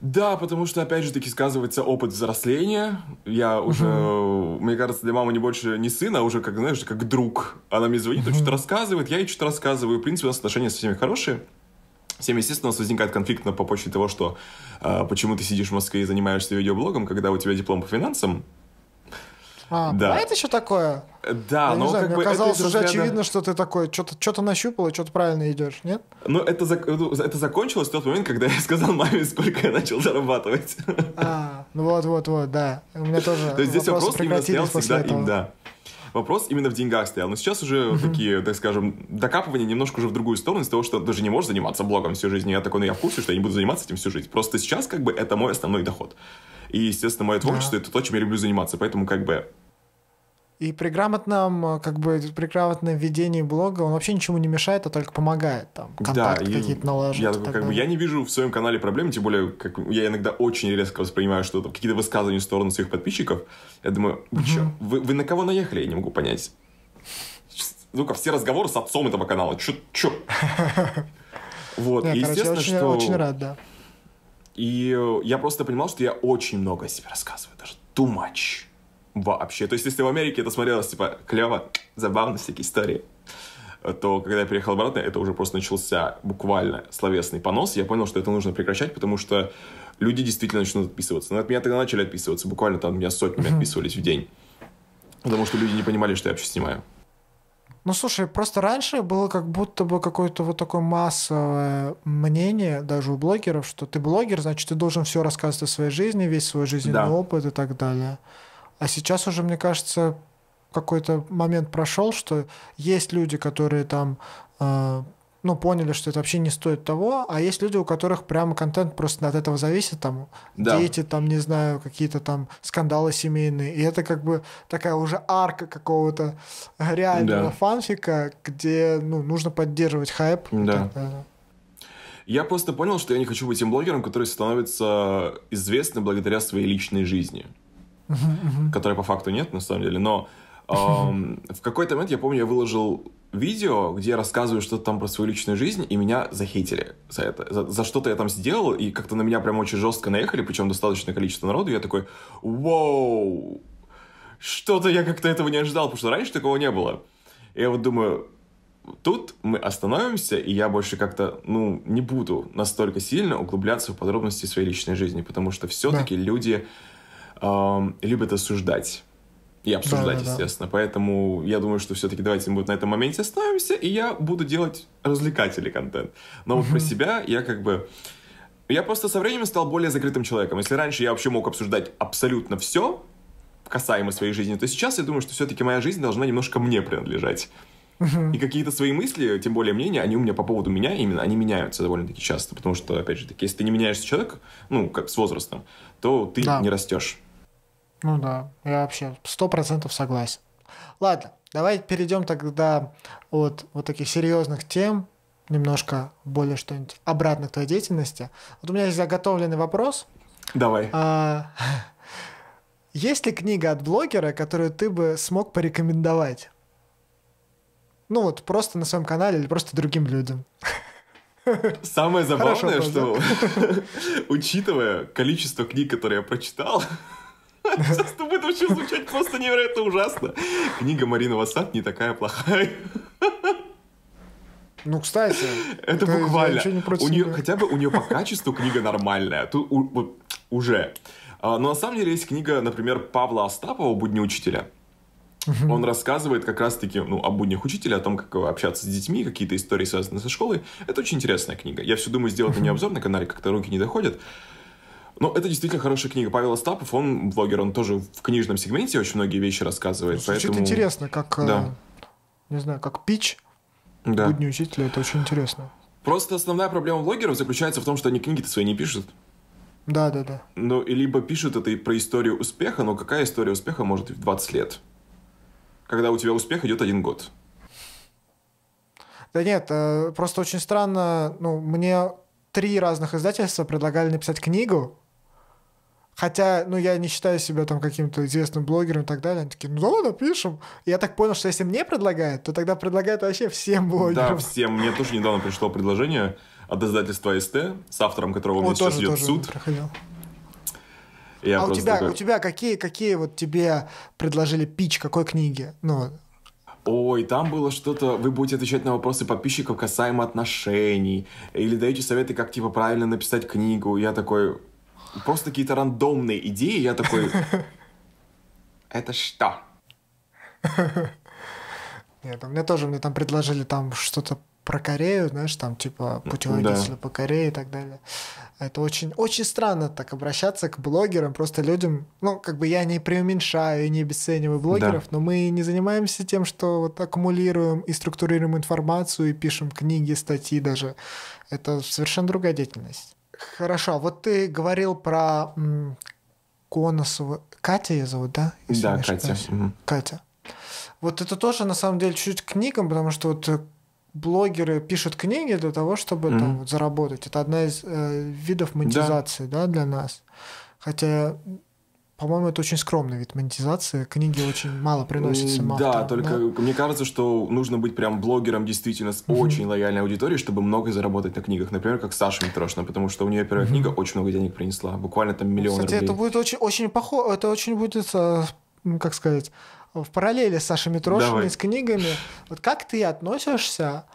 Да, потому что, опять же, таки сказывается опыт взросления. Я уже, mm-hmm. мне кажется, для мамы не больше не сына, а уже, как, знаешь, как друг. Она мне звонит, mm-hmm. что-то рассказывает, я ей что-то рассказываю. В принципе, у нас отношения со всеми хорошие. Всем, естественно, у нас возникает конфликт на по почве того, что э, почему ты сидишь в Москве и занимаешься видеоблогом, когда у тебя диплом по финансам, а, да. А это что такое? Э, да, я но знаю, как мне бы казалось, уже взгляда... очевидно, что ты такой, что-то что нащупал и что-то правильно идешь, нет? Ну, это, зак... это закончилось в тот момент, когда <laughs> я сказал маме, сколько я начал зарабатывать. А, ну вот, вот, вот, да. У меня тоже То есть здесь вопрос именно стоял всегда, им, да. Вопрос именно в деньгах стоял. Но сейчас уже mm такие, так скажем, докапывания немножко уже в другую сторону из того, что даже не можешь заниматься блогом всю жизнь. Я такой, ну я в курсе, что я не буду заниматься этим всю жизнь. Просто сейчас как бы это мой основной доход. И, естественно, мое творчество да. это то, чем я люблю заниматься. Поэтому, как бы, и при грамотном, э, как бы, при грамотном ведении блога он вообще ничему не мешает, а только помогает там. Контакты да, какие-то наложить. Я, как бы, я не вижу в своем канале проблем, тем более, как я иногда очень резко воспринимаю, что там какие-то высказывания в сторону своих подписчиков. Я думаю, вы, угу. чё, вы, вы на кого наехали, я не могу понять. Ну-ка, все разговоры с отцом этого канала. Чё, чё? <laughs> Вот, да, и короче, естественно, очень, что... очень рад, да. И я просто понимал, что я очень много о себе рассказываю, даже too much вообще. То есть, если в Америке это смотрелось, типа, клево, забавно, всякие истории, то когда я переехал обратно, это уже просто начался буквально словесный понос. Я понял, что это нужно прекращать, потому что люди действительно начнут отписываться. Но ну, от меня тогда начали отписываться. Буквально там у меня сотнями отписывались в день. Потому что люди не понимали, что я вообще снимаю. Ну, слушай, просто раньше было как будто бы какое-то вот такое массовое мнение даже у блогеров, что ты блогер, значит, ты должен все рассказывать о своей жизни, весь свой жизненный да. опыт и так далее. А сейчас уже, мне кажется, какой-то момент прошел, что есть люди, которые там э, ну, поняли, что это вообще не стоит того, а есть люди, у которых прямо контент просто от этого зависит, там, да. дети, там, не знаю, какие-то там скандалы семейные, и это как бы такая уже арка какого-то реального да. фанфика, где, ну, нужно поддерживать хайп. Да. я просто понял, что я не хочу быть тем блогером, который становится известным благодаря своей личной жизни которой по факту нет, на самом деле, но Um, <laughs> в какой-то момент, я помню, я выложил видео, где я рассказываю что-то там про свою личную жизнь, и меня захейтили за это. За, за что-то я там сделал, и как-то на меня прям очень жестко наехали, причем достаточное количество народу, и я такой, вау, что-то я как-то этого не ожидал, потому что раньше такого не было. И я вот думаю, тут мы остановимся, и я больше как-то, ну, не буду настолько сильно углубляться в подробности своей личной жизни, потому что все-таки да. люди э, любят осуждать и обсуждать, да, да, естественно. Да. Поэтому я думаю, что все-таки давайте мы на этом моменте остановимся, и я буду делать развлекательный контент. Но вот про себя я как бы... Я просто со временем стал более закрытым человеком. Если раньше я вообще мог обсуждать абсолютно все, касаемо своей жизни, то сейчас я думаю, что все-таки моя жизнь должна немножко мне принадлежать. И какие-то свои мысли, тем более мнения, они у меня по поводу меня именно, они меняются довольно-таки часто. Потому что, опять же, таки, если ты не меняешься человек, ну, как с возрастом, то ты да. не растешь. Ну да, я вообще сто процентов согласен. Ладно, давайте перейдем тогда от вот таких серьезных тем, немножко более что-нибудь обратно к твоей деятельности. Вот у меня есть заготовленный вопрос. Давай. А, есть ли книга от блогера, которую ты бы смог порекомендовать? Ну вот просто на своем канале или просто другим людям. Самое забавное, Хорошо, что <laughs> учитывая количество книг, которые я прочитал, чтобы это вообще звучать просто невероятно ужасно. Книга Марина Васад не такая плохая. Ну, кстати, это, буквально. у нее, хотя бы у нее по качеству книга нормальная. Тут уже. А, но на самом деле есть книга, например, Павла Остапова «Будни учителя». Он рассказывает как раз-таки ну, о буднях учителя, о том, как общаться с детьми, какие-то истории связанные со школой. Это очень интересная книга. Я все думаю сделать на нее обзор на канале, как-то руки не доходят. Ну, это действительно хорошая книга. Павел Остапов, он блогер, он тоже в книжном сегменте очень многие вещи рассказывает. звучит поэтому... интересно, как, э, да. э, не знаю, как пич да. будни учителя, это очень интересно. Просто основная проблема блогеров заключается в том, что они книги-то свои не пишут. Да, да, да. Ну, и либо пишут это и про историю успеха, но какая история успеха может в 20 лет? Когда у тебя успех идет один год. Да нет, э, просто очень странно, ну, мне три разных издательства предлагали написать книгу, Хотя, ну, я не считаю себя там каким-то известным блогером и так далее. Они такие, ну, давай напишем. И я так понял, что если мне предлагают, то тогда предлагают вообще всем блогерам. Да, всем. Мне тоже недавно пришло предложение от издательства СТ, с автором которого у меня сейчас идет суд. Проходил. Я а у тебя, такой... у тебя какие, какие вот тебе предложили пич, какой книги? Ну, Ой, там было что-то, вы будете отвечать на вопросы подписчиков касаемо отношений, или даете советы, как, типа, правильно написать книгу. Я такой, просто какие-то рандомные идеи. Я такой, <laughs> это что? <laughs> Нет, у меня тоже, мне там предложили там что-то про Корею, знаешь, там типа путеводитель по Корее и так далее. Это очень, очень странно так обращаться к блогерам, просто людям, ну, как бы я не преуменьшаю и не обесцениваю блогеров, да. но мы не занимаемся тем, что вот аккумулируем и структурируем информацию и пишем книги, статьи даже. Это совершенно другая деятельность. Хорошо, вот ты говорил про Коносову. Катя ее зовут, да? Если да, Катя. Угу. Катя. Вот это тоже, на самом деле, чуть-чуть книгам, потому что вот э, блогеры пишут книги для того, чтобы mm-hmm. там вот, заработать. Это одна из э, видов монетизации, да. да, для нас. Хотя по-моему, это очень скромный вид монетизации. Книги очень мало приносят самому. Да, только да? мне кажется, что нужно быть прям блогером действительно с mm-hmm. очень лояльной аудиторией, чтобы много заработать на книгах. Например, как Саша Митрошина, потому что у нее первая mm-hmm. книга очень много денег принесла. Буквально там миллион Кстати, рублей. это будет очень, очень похоже, это очень будет, э, ну, как сказать, в параллели с Сашей Митрошиной, Давай. с книгами. Вот как ты относишься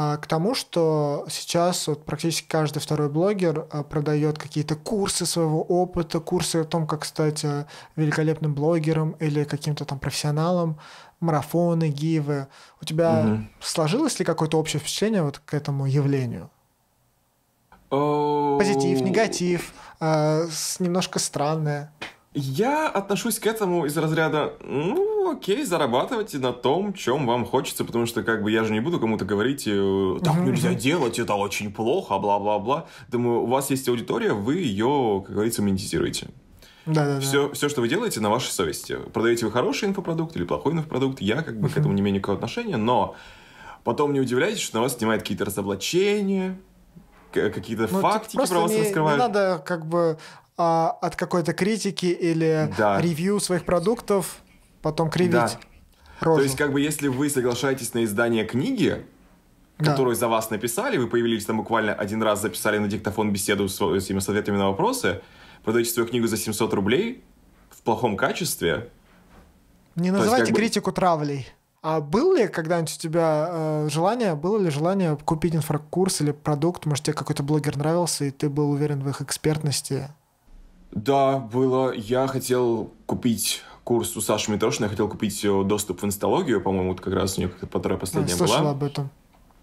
а, к тому, что сейчас вот практически каждый второй блогер а, продает какие-то курсы своего опыта, курсы о том, как стать э, великолепным блогером или каким-то там профессионалом, марафоны, гивы. У тебя угу. сложилось ли какое-то общее впечатление вот к этому явлению? Э, Позитив, негатив, э, немножко странное. Я отношусь к этому из разряда, ну, окей, зарабатывайте на том, чем вам хочется, потому что, как бы, я же не буду кому-то говорить, э, так нельзя делать, это очень плохо, бла-бла-бла. Думаю, у вас есть аудитория, вы ее, как говорится, монетизируете. Да, да, да. все, все, что вы делаете, на вашей совести. Продаете вы хороший инфопродукт или плохой инфопродукт, я как бы к этому не имею никакого отношения, но потом не удивляйтесь, что на вас снимают какие-то разоблачения, какие-то ну, фактики про вас не, раскрывают. Не надо как бы а, от какой-то критики или да. ревью своих продуктов потом кривить. Да. Рожу. То есть, как бы, если вы соглашаетесь на издание книги, да. которую за вас написали, вы появились там буквально один раз, записали на диктофон беседу с, с, с ответами на вопросы, продаете свою книгу за 700 рублей в плохом качестве. Не называйте есть, как критику бы... травлей. А было ли когда-нибудь у тебя э, желание, было ли желание купить инфракурс или продукт, может, тебе какой-то блогер нравился, и ты был уверен в их экспертности? Да, было. Я хотел купить курс у Саши Митрошина, я хотел купить э, доступ в инсталогию, по-моему, вот как раз у нее как-то полтора последняя я была. слышала об этом.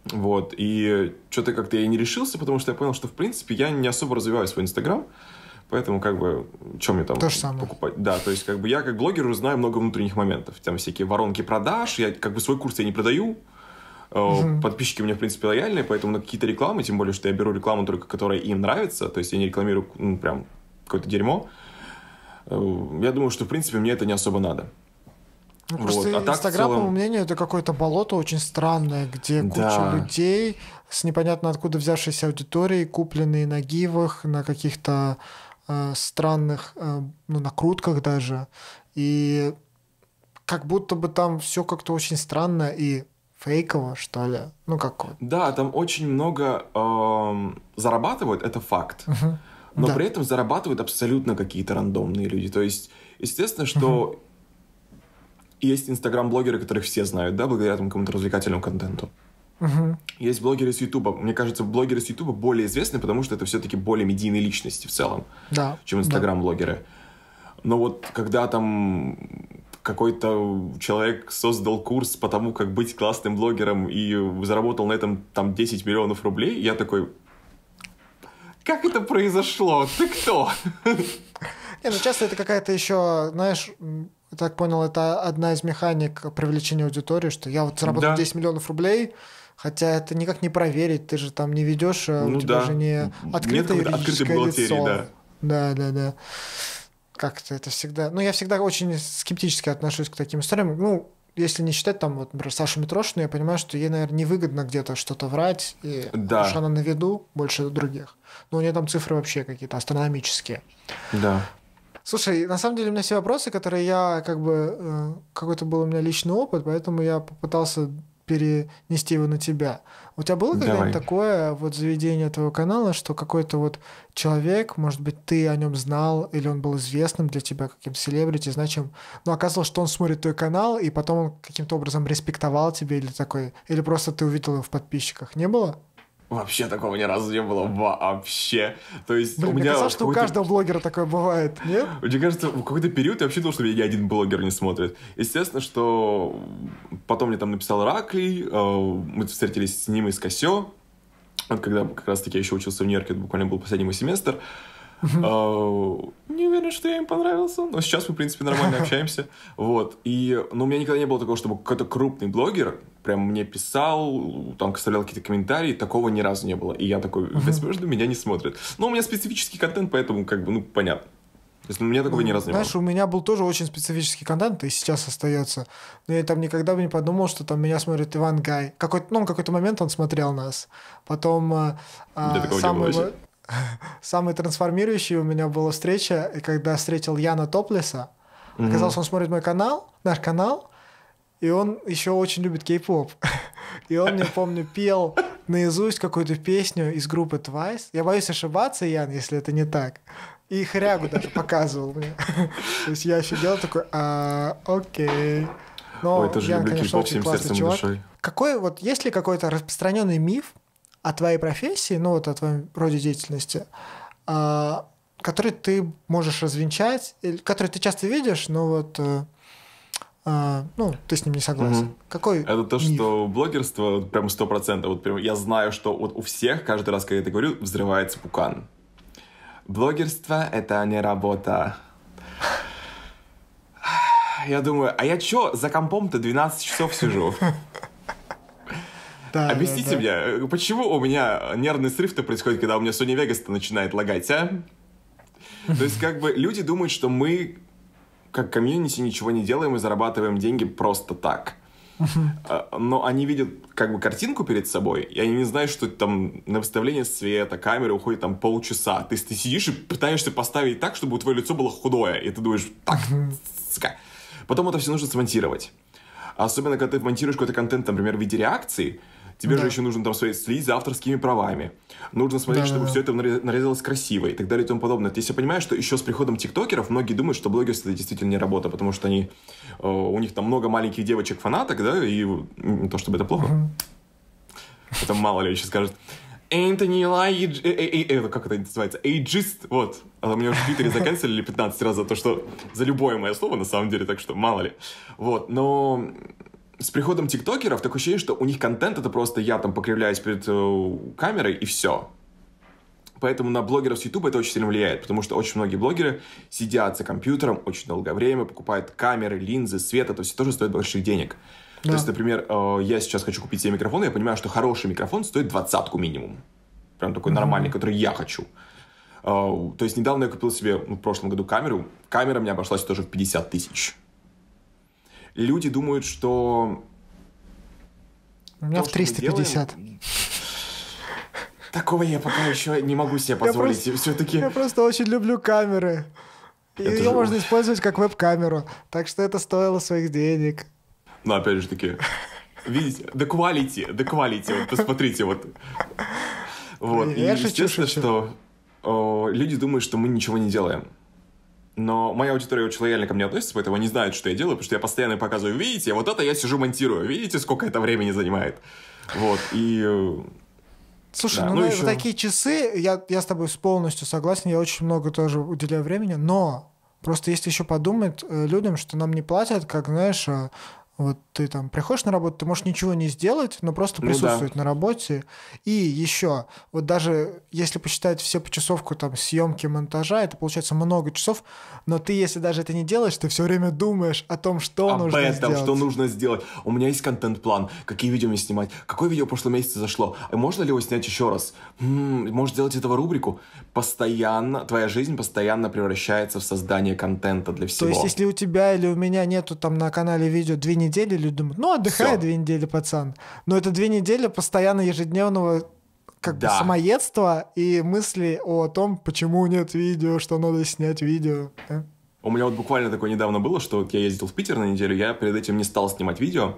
Вот, и что-то как-то я не решился, потому что я понял, что, в принципе, я не особо развиваю свой Инстаграм, поэтому, как бы, что мне там То же самое. покупать? Да, то есть, как бы, я как блогер знаю много внутренних моментов, там всякие воронки продаж, я, как бы, свой курс я не продаю, Угу. Подписчики у меня, в принципе, лояльные, поэтому на какие-то рекламы, тем более, что я беру рекламу только, которая им нравится, то есть я не рекламирую, ну, прям какое-то дерьмо, эм, я думаю, что, в принципе, мне это не особо надо. Ну, вот. а Инстаграм, так, целом... по моему мнению, это какое-то болото очень странное, где куча да. людей с непонятно откуда взявшейся аудиторией, купленные на гивах, на каких-то э, странных э, ну, накрутках даже. И как будто бы там все как-то очень странно и фейково, что ли. Ну, как Да, там очень много э, зарабатывают, это факт. Uh-huh но да. при этом зарабатывают абсолютно какие-то рандомные люди. То есть, естественно, что uh есть инстаграм-блогеры, которых все знают, да, благодаря там какому-то развлекательному контенту. uh Есть блогеры с Ютуба. Мне кажется, блогеры с Ютуба более известны, потому что это все-таки более медийные личности в целом, да. чем инстаграм-блогеры. Но вот когда там какой-то человек создал курс по тому, как быть классным блогером и заработал на этом там 10 миллионов рублей, я такой, как это произошло? Ты кто? Не, ну часто это какая-то еще, знаешь, так понял, это одна из механик привлечения аудитории, что я вот заработал да. 10 миллионов рублей, хотя это никак не проверить, ты же там не ведешь, э, ну, у тебя да. же не открытое Нет, юридическое лицо. Да. да, да, да. Как-то это всегда... Ну, я всегда очень скептически отношусь к таким историям. Ну, если не считать там, вот, например, Сашу Митрошину, я понимаю, что ей, наверное, невыгодно где-то что-то врать, и да. потому что она на виду больше других. Но у нее там цифры вообще какие-то астрономические. Да. Слушай, на самом деле у меня все вопросы, которые я как бы... Э, какой-то был у меня личный опыт, поэтому я попытался перенести его на тебя. У тебя было когда-нибудь такое вот заведение твоего канала, что какой-то вот человек, может быть, ты о нем знал, или он был известным для тебя каким-то селебрити, значим, но оказалось, что он смотрит твой канал, и потом он каким-то образом респектовал тебе или такой, или просто ты увидел его в подписчиках. Не было? Вообще такого ни разу не было вообще. То есть Блин, у меня мне казалось, что у каждого блогера такое бывает, нет? Мне кажется, в какой-то период я вообще думал, что меня ни один блогер не смотрит. Естественно, что потом мне там написал Раклий, э, мы встретились с ним и с Косё. Вот когда как раз-таки я еще учился в Нью-Йорке, буквально был последний мой семестр. Э, не уверен, что я им понравился, но сейчас мы, в принципе, нормально общаемся. Вот. И, но у меня никогда не было такого, чтобы какой-то крупный блогер прям мне писал, там оставлял какие-то комментарии, такого ни разу не было. И я такой, возможно, меня не смотрят. Но у меня специфический контент, поэтому как бы, ну, понятно. То есть у меня такого ну, не раз не Знаешь, было. у меня был тоже очень специфический контент, и сейчас остается. Но я там никогда бы не подумал, что там меня смотрит Иван Гай. Какой-то, ну, какой-то момент он смотрел нас. Потом э, а, самый, <laughs> самый трансформирующий у меня была встреча, когда встретил Яна Топлеса. Mm-hmm. Оказалось, он смотрит мой канал, наш канал, и он еще очень любит кей-поп. <laughs> И он, я помню, пел наизусть какую-то песню из группы Twice. Я боюсь ошибаться, Ян, если это не так. И хрягу даже показывал мне. <laughs> То есть я офигел такой, а, окей. Но Ой, тоже Ян, конечно, очень классный чувак. Душой. Какой, вот, есть ли какой-то распространенный миф о твоей профессии, ну вот о твоем роде деятельности, а, который ты можешь развенчать, который ты часто видишь, но вот э, а, ну, ты с ним не согласен. Угу. Какой Это то, миф? что блогерство вот, прям процентов. Вот прям я знаю, что вот у всех каждый раз, когда я это говорю, взрывается пукан. Блогерство — это не работа. <sighs> Я думаю, а я чё, за компом-то 12 часов сижу? <laughs> <laughs> Да, Объясните да, да. мне, э, почему у меня нервный срыв-то происходит, когда у меня Sony Vegas-то начинает лагать, а? <laughs> То есть, как бы, люди думают, что мы как комьюнити ничего не делаем и зарабатываем деньги просто так. Э, но они видят как бы картинку перед собой, и они не знают, что там на выставление света, камеры уходит там полчаса. Ты, ты сидишь и пытаешься поставить так, чтобы твое лицо было худое, и ты думаешь, так, Потом это все нужно смонтировать. Особенно, когда ты монтируешь какой-то контент, например, в виде реакции, Тебе да. же еще нужно там следить за авторскими правами. Нужно смотреть, да, чтобы да. все это нарезалось красиво и так далее и тому подобное. То есть я понимаю, что еще с приходом тиктокеров многие думают, что блогерство это действительно не работа, потому что они, э, у них там много маленьких девочек-фанаток, да, и не то чтобы это плохо. Угу. Это мало ли еще скажет. Энтони Лай... Э, э, э, как это называется? Эйджист. Вот. А мне уже в Твиттере заканчивали 15 раз за то, что... За любое мое слово, на самом деле, так что мало ли. Вот, но с приходом тиктокеров такое ощущение, что у них контент это просто я там покривляюсь перед камерой и все. Поэтому на блогеров с YouTube это очень сильно влияет, потому что очень многие блогеры сидят за компьютером очень долгое время, покупают камеры, линзы, свет, это все тоже стоит больших денег. Да. То есть, например, э, я сейчас хочу купить себе микрофон, и я понимаю, что хороший микрофон стоит двадцатку минимум. Прям такой mm-hmm. нормальный, который я хочу. Э, то есть недавно я купил себе, ну, в прошлом году камеру. Камера мне обошлась тоже в 50 тысяч. Люди думают, что... У меня то, в 350. Делаем... Такого я пока еще не могу себе позволить. Все-таки... Я просто очень люблю камеры. Это Ее же... можно использовать как веб-камеру. Так что это стоило своих денег. Но ну, опять же таки, видите, the quality, the quality, вот посмотрите, вот. Вот, я и шучу, естественно, шучу. что о, люди думают, что мы ничего не делаем. Но моя аудитория очень лояльно ко мне относится, поэтому они знают, что я делаю, потому что я постоянно показываю, видите, вот это я сижу монтирую, видите, сколько это времени занимает. Вот, и... Э, Слушай, да, ну, ну еще... вот такие часы, я, я с тобой полностью согласен, я очень много тоже уделяю времени, но Просто если еще подумать э, людям, что нам не платят, как, знаешь, э, вот ты там приходишь на работу, ты можешь ничего не сделать, но просто ну, присутствовать да. на работе. И еще, вот даже если посчитать все почасовку там съемки, монтажа, это получается много часов, но ты, если даже это не делаешь, ты все время думаешь о том, что Об нужно этом, сделать. что нужно сделать. У меня есть контент-план, какие видео мне снимать, какое видео в прошлом месяце зашло, а можно ли его снять еще раз? М-м, можешь сделать этого рубрику? Постоянно, твоя жизнь постоянно превращается в создание контента для всего. То есть, если у тебя или у меня нету там на канале видео две недели, недели, люди думают, ну, отдыхай две недели, пацан. Но это две недели постоянно ежедневного как да. бы самоедства и мысли о том, почему нет видео, что надо снять видео. У меня вот буквально такое недавно было, что вот я ездил в Питер на неделю, я перед этим не стал снимать видео,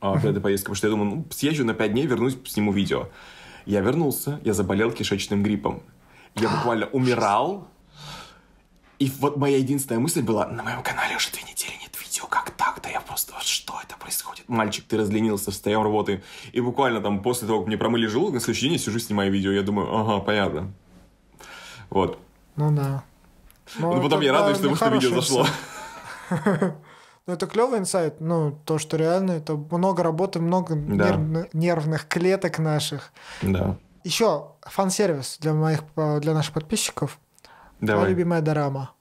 а, перед этой поездкой, потому что я думал, ну, съезжу на 5 дней, вернусь, сниму видео. Я вернулся, я заболел кишечным гриппом. Я буквально <gasps> умирал. И вот моя единственная мысль была, на моем канале уже две недели не все как так-то, я просто, вот что это происходит? Мальчик, ты разленился, стоял работы И буквально там после того, как мне промыли желудок, на следующий день я сижу, снимаю видео, я думаю, ага, понятно. Вот. Ну да. Но, ну, Но ну, потом я радуюсь тому, что видео зашло. <laughs> Ну, это клевый инсайт, ну, то, что реально, это много работы, много да. нервных, клеток наших. Да. Еще фан-сервис для моих, э, для наших подписчиков. Давай. Твоя любимая дорама.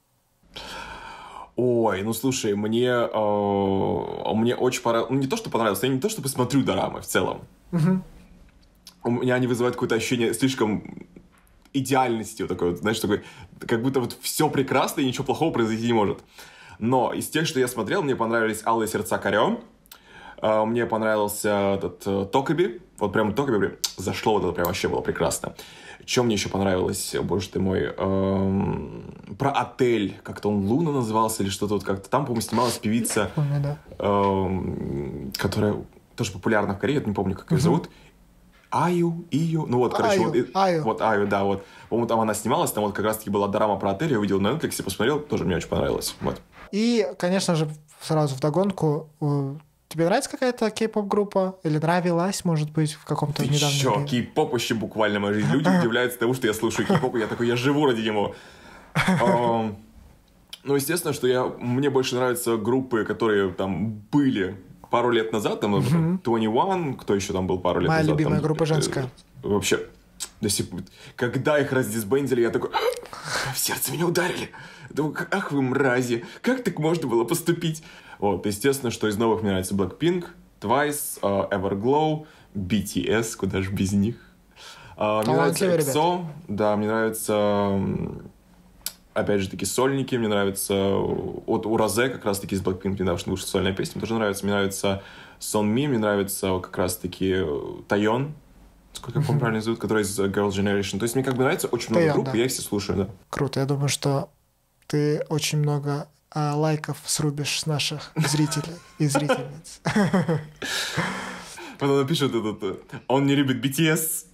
Ой, ну слушай, мне, э, мне очень понравилось. Ну, не то, что понравилось, я не то, что посмотрю дорамы в целом. Угу. У меня они вызывают какое-то ощущение слишком идеальности, вот такой, вот, знаешь, такой, как будто вот все прекрасно и ничего плохого произойти не может. Но из тех, что я смотрел, мне понравились «Алые сердца Карё», э, мне понравился этот э, Токаби, вот прям только прям, зашло, вот это прям вообще было прекрасно. Чем мне еще понравилось, боже ты мой, эм, про отель, как-то он Луна назывался или что-то вот как-то. Там, по-моему, снималась певица, помню, да. эм, которая тоже популярна в Корее, я не помню, как ее зовут. Аю, Ию, ну вот, короче, Аю, вот, Аю. вот Аю, да, вот. По-моему, там она снималась, там вот как раз-таки была драма про отель, я увидел на Netflix, посмотрел, тоже мне очень понравилось, вот. И, конечно же, сразу вдогонку э, Тебе нравится какая-то кей-поп группа? Или нравилась, может быть, в каком-то Ты недавнем... чё, кей-поп вообще буквально моя жизнь. Люди удивляются того, что я слушаю кей-поп, я такой, я живу ради него. Ну, естественно, что я... Мне больше нравятся группы, которые там были пару лет назад, там, например, 21, кто еще там был пару лет назад? Моя любимая группа э, женская. Вообще, когда их раздисбендили, я такой... В сердце меня ударили. Думаю, ах вы мрази, как так можно было поступить? Вот, естественно, что из новых мне нравится Blackpink, Twice, uh, Everglow, BTS, куда же без них. Uh, мне нравится EXO, да, мне нравится опять же таки сольники, мне нравится от Уразе как раз таки из Blackpink недавно вышла сольная песня, мне тоже нравится, мне нравится Сон Ми, мне нравится как раз таки Тайон, э, сколько как он правильно зовут, который из Girls Generation. То есть мне как бы нравится очень много групп, я их все слушаю, да. Круто, я думаю, что ты очень много а, лайков срубишь с наших зрителей и зрительниц. <laughs> Потом напишут этот, э, «А он не любит BTS,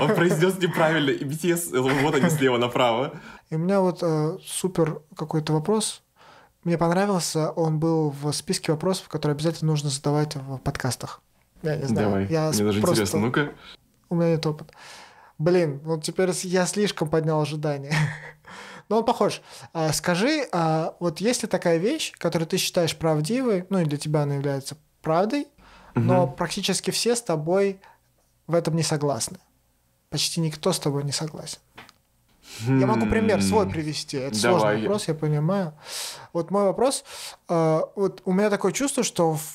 он произнес неправильно, и BTS, э, вот они слева направо. И у меня вот э, супер какой-то вопрос. Мне понравился, он был в списке вопросов, которые обязательно нужно задавать в подкастах. Я не знаю. Давай, я мне даже просто... интересно, ну-ка. У меня нет опыта. Блин, вот теперь я слишком поднял ожидания но он похож. А, скажи, а, вот есть ли такая вещь, которую ты считаешь правдивой, ну и для тебя она является правдой, угу. но практически все с тобой в этом не согласны. Почти никто с тобой не согласен. Я могу пример свой хм. привести. Это Давай. сложный вопрос, я понимаю. Вот мой вопрос. А, вот у меня такое чувство, что в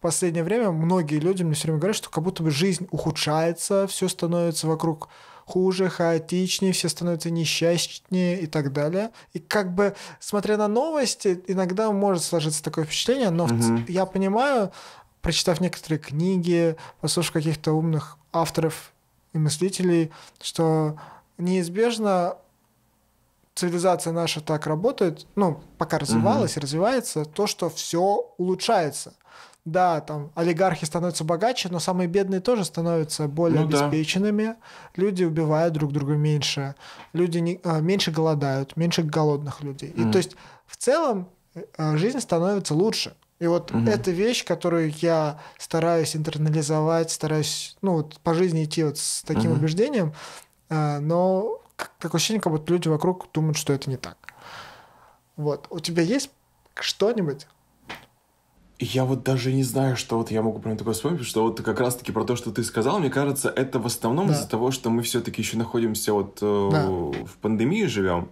последнее время многие люди мне все время говорят, что как будто бы жизнь ухудшается, все становится вокруг хуже, хаотичнее, все становятся несчастнее и так далее. И как бы, смотря на новости, иногда может сложиться такое впечатление, но угу. я понимаю, прочитав некоторые книги, послушав каких-то умных авторов и мыслителей, что неизбежно цивилизация наша так работает, ну, пока развивалась и угу. развивается, то, что все улучшается да, там олигархи становятся богаче, но самые бедные тоже становятся более ну, обеспеченными. Да. Люди убивают друг друга меньше, люди не, а, меньше голодают, меньше голодных людей. Mm. И то есть в целом э, жизнь становится лучше. И вот угу. это вещь, которую я стараюсь интернализовать, стараюсь, ну, вот по жизни идти вот с таким угу. убеждением, э, но такое ощущение, как будто люди вокруг думают, что это не так. Вот. У тебя есть что-нибудь, я вот даже не знаю, что вот я могу прям такое вспомнить, что вот как раз-таки про то, что ты сказал, мне кажется, это в основном да. из-за того, что мы все-таки еще находимся вот э, да. в пандемии живем.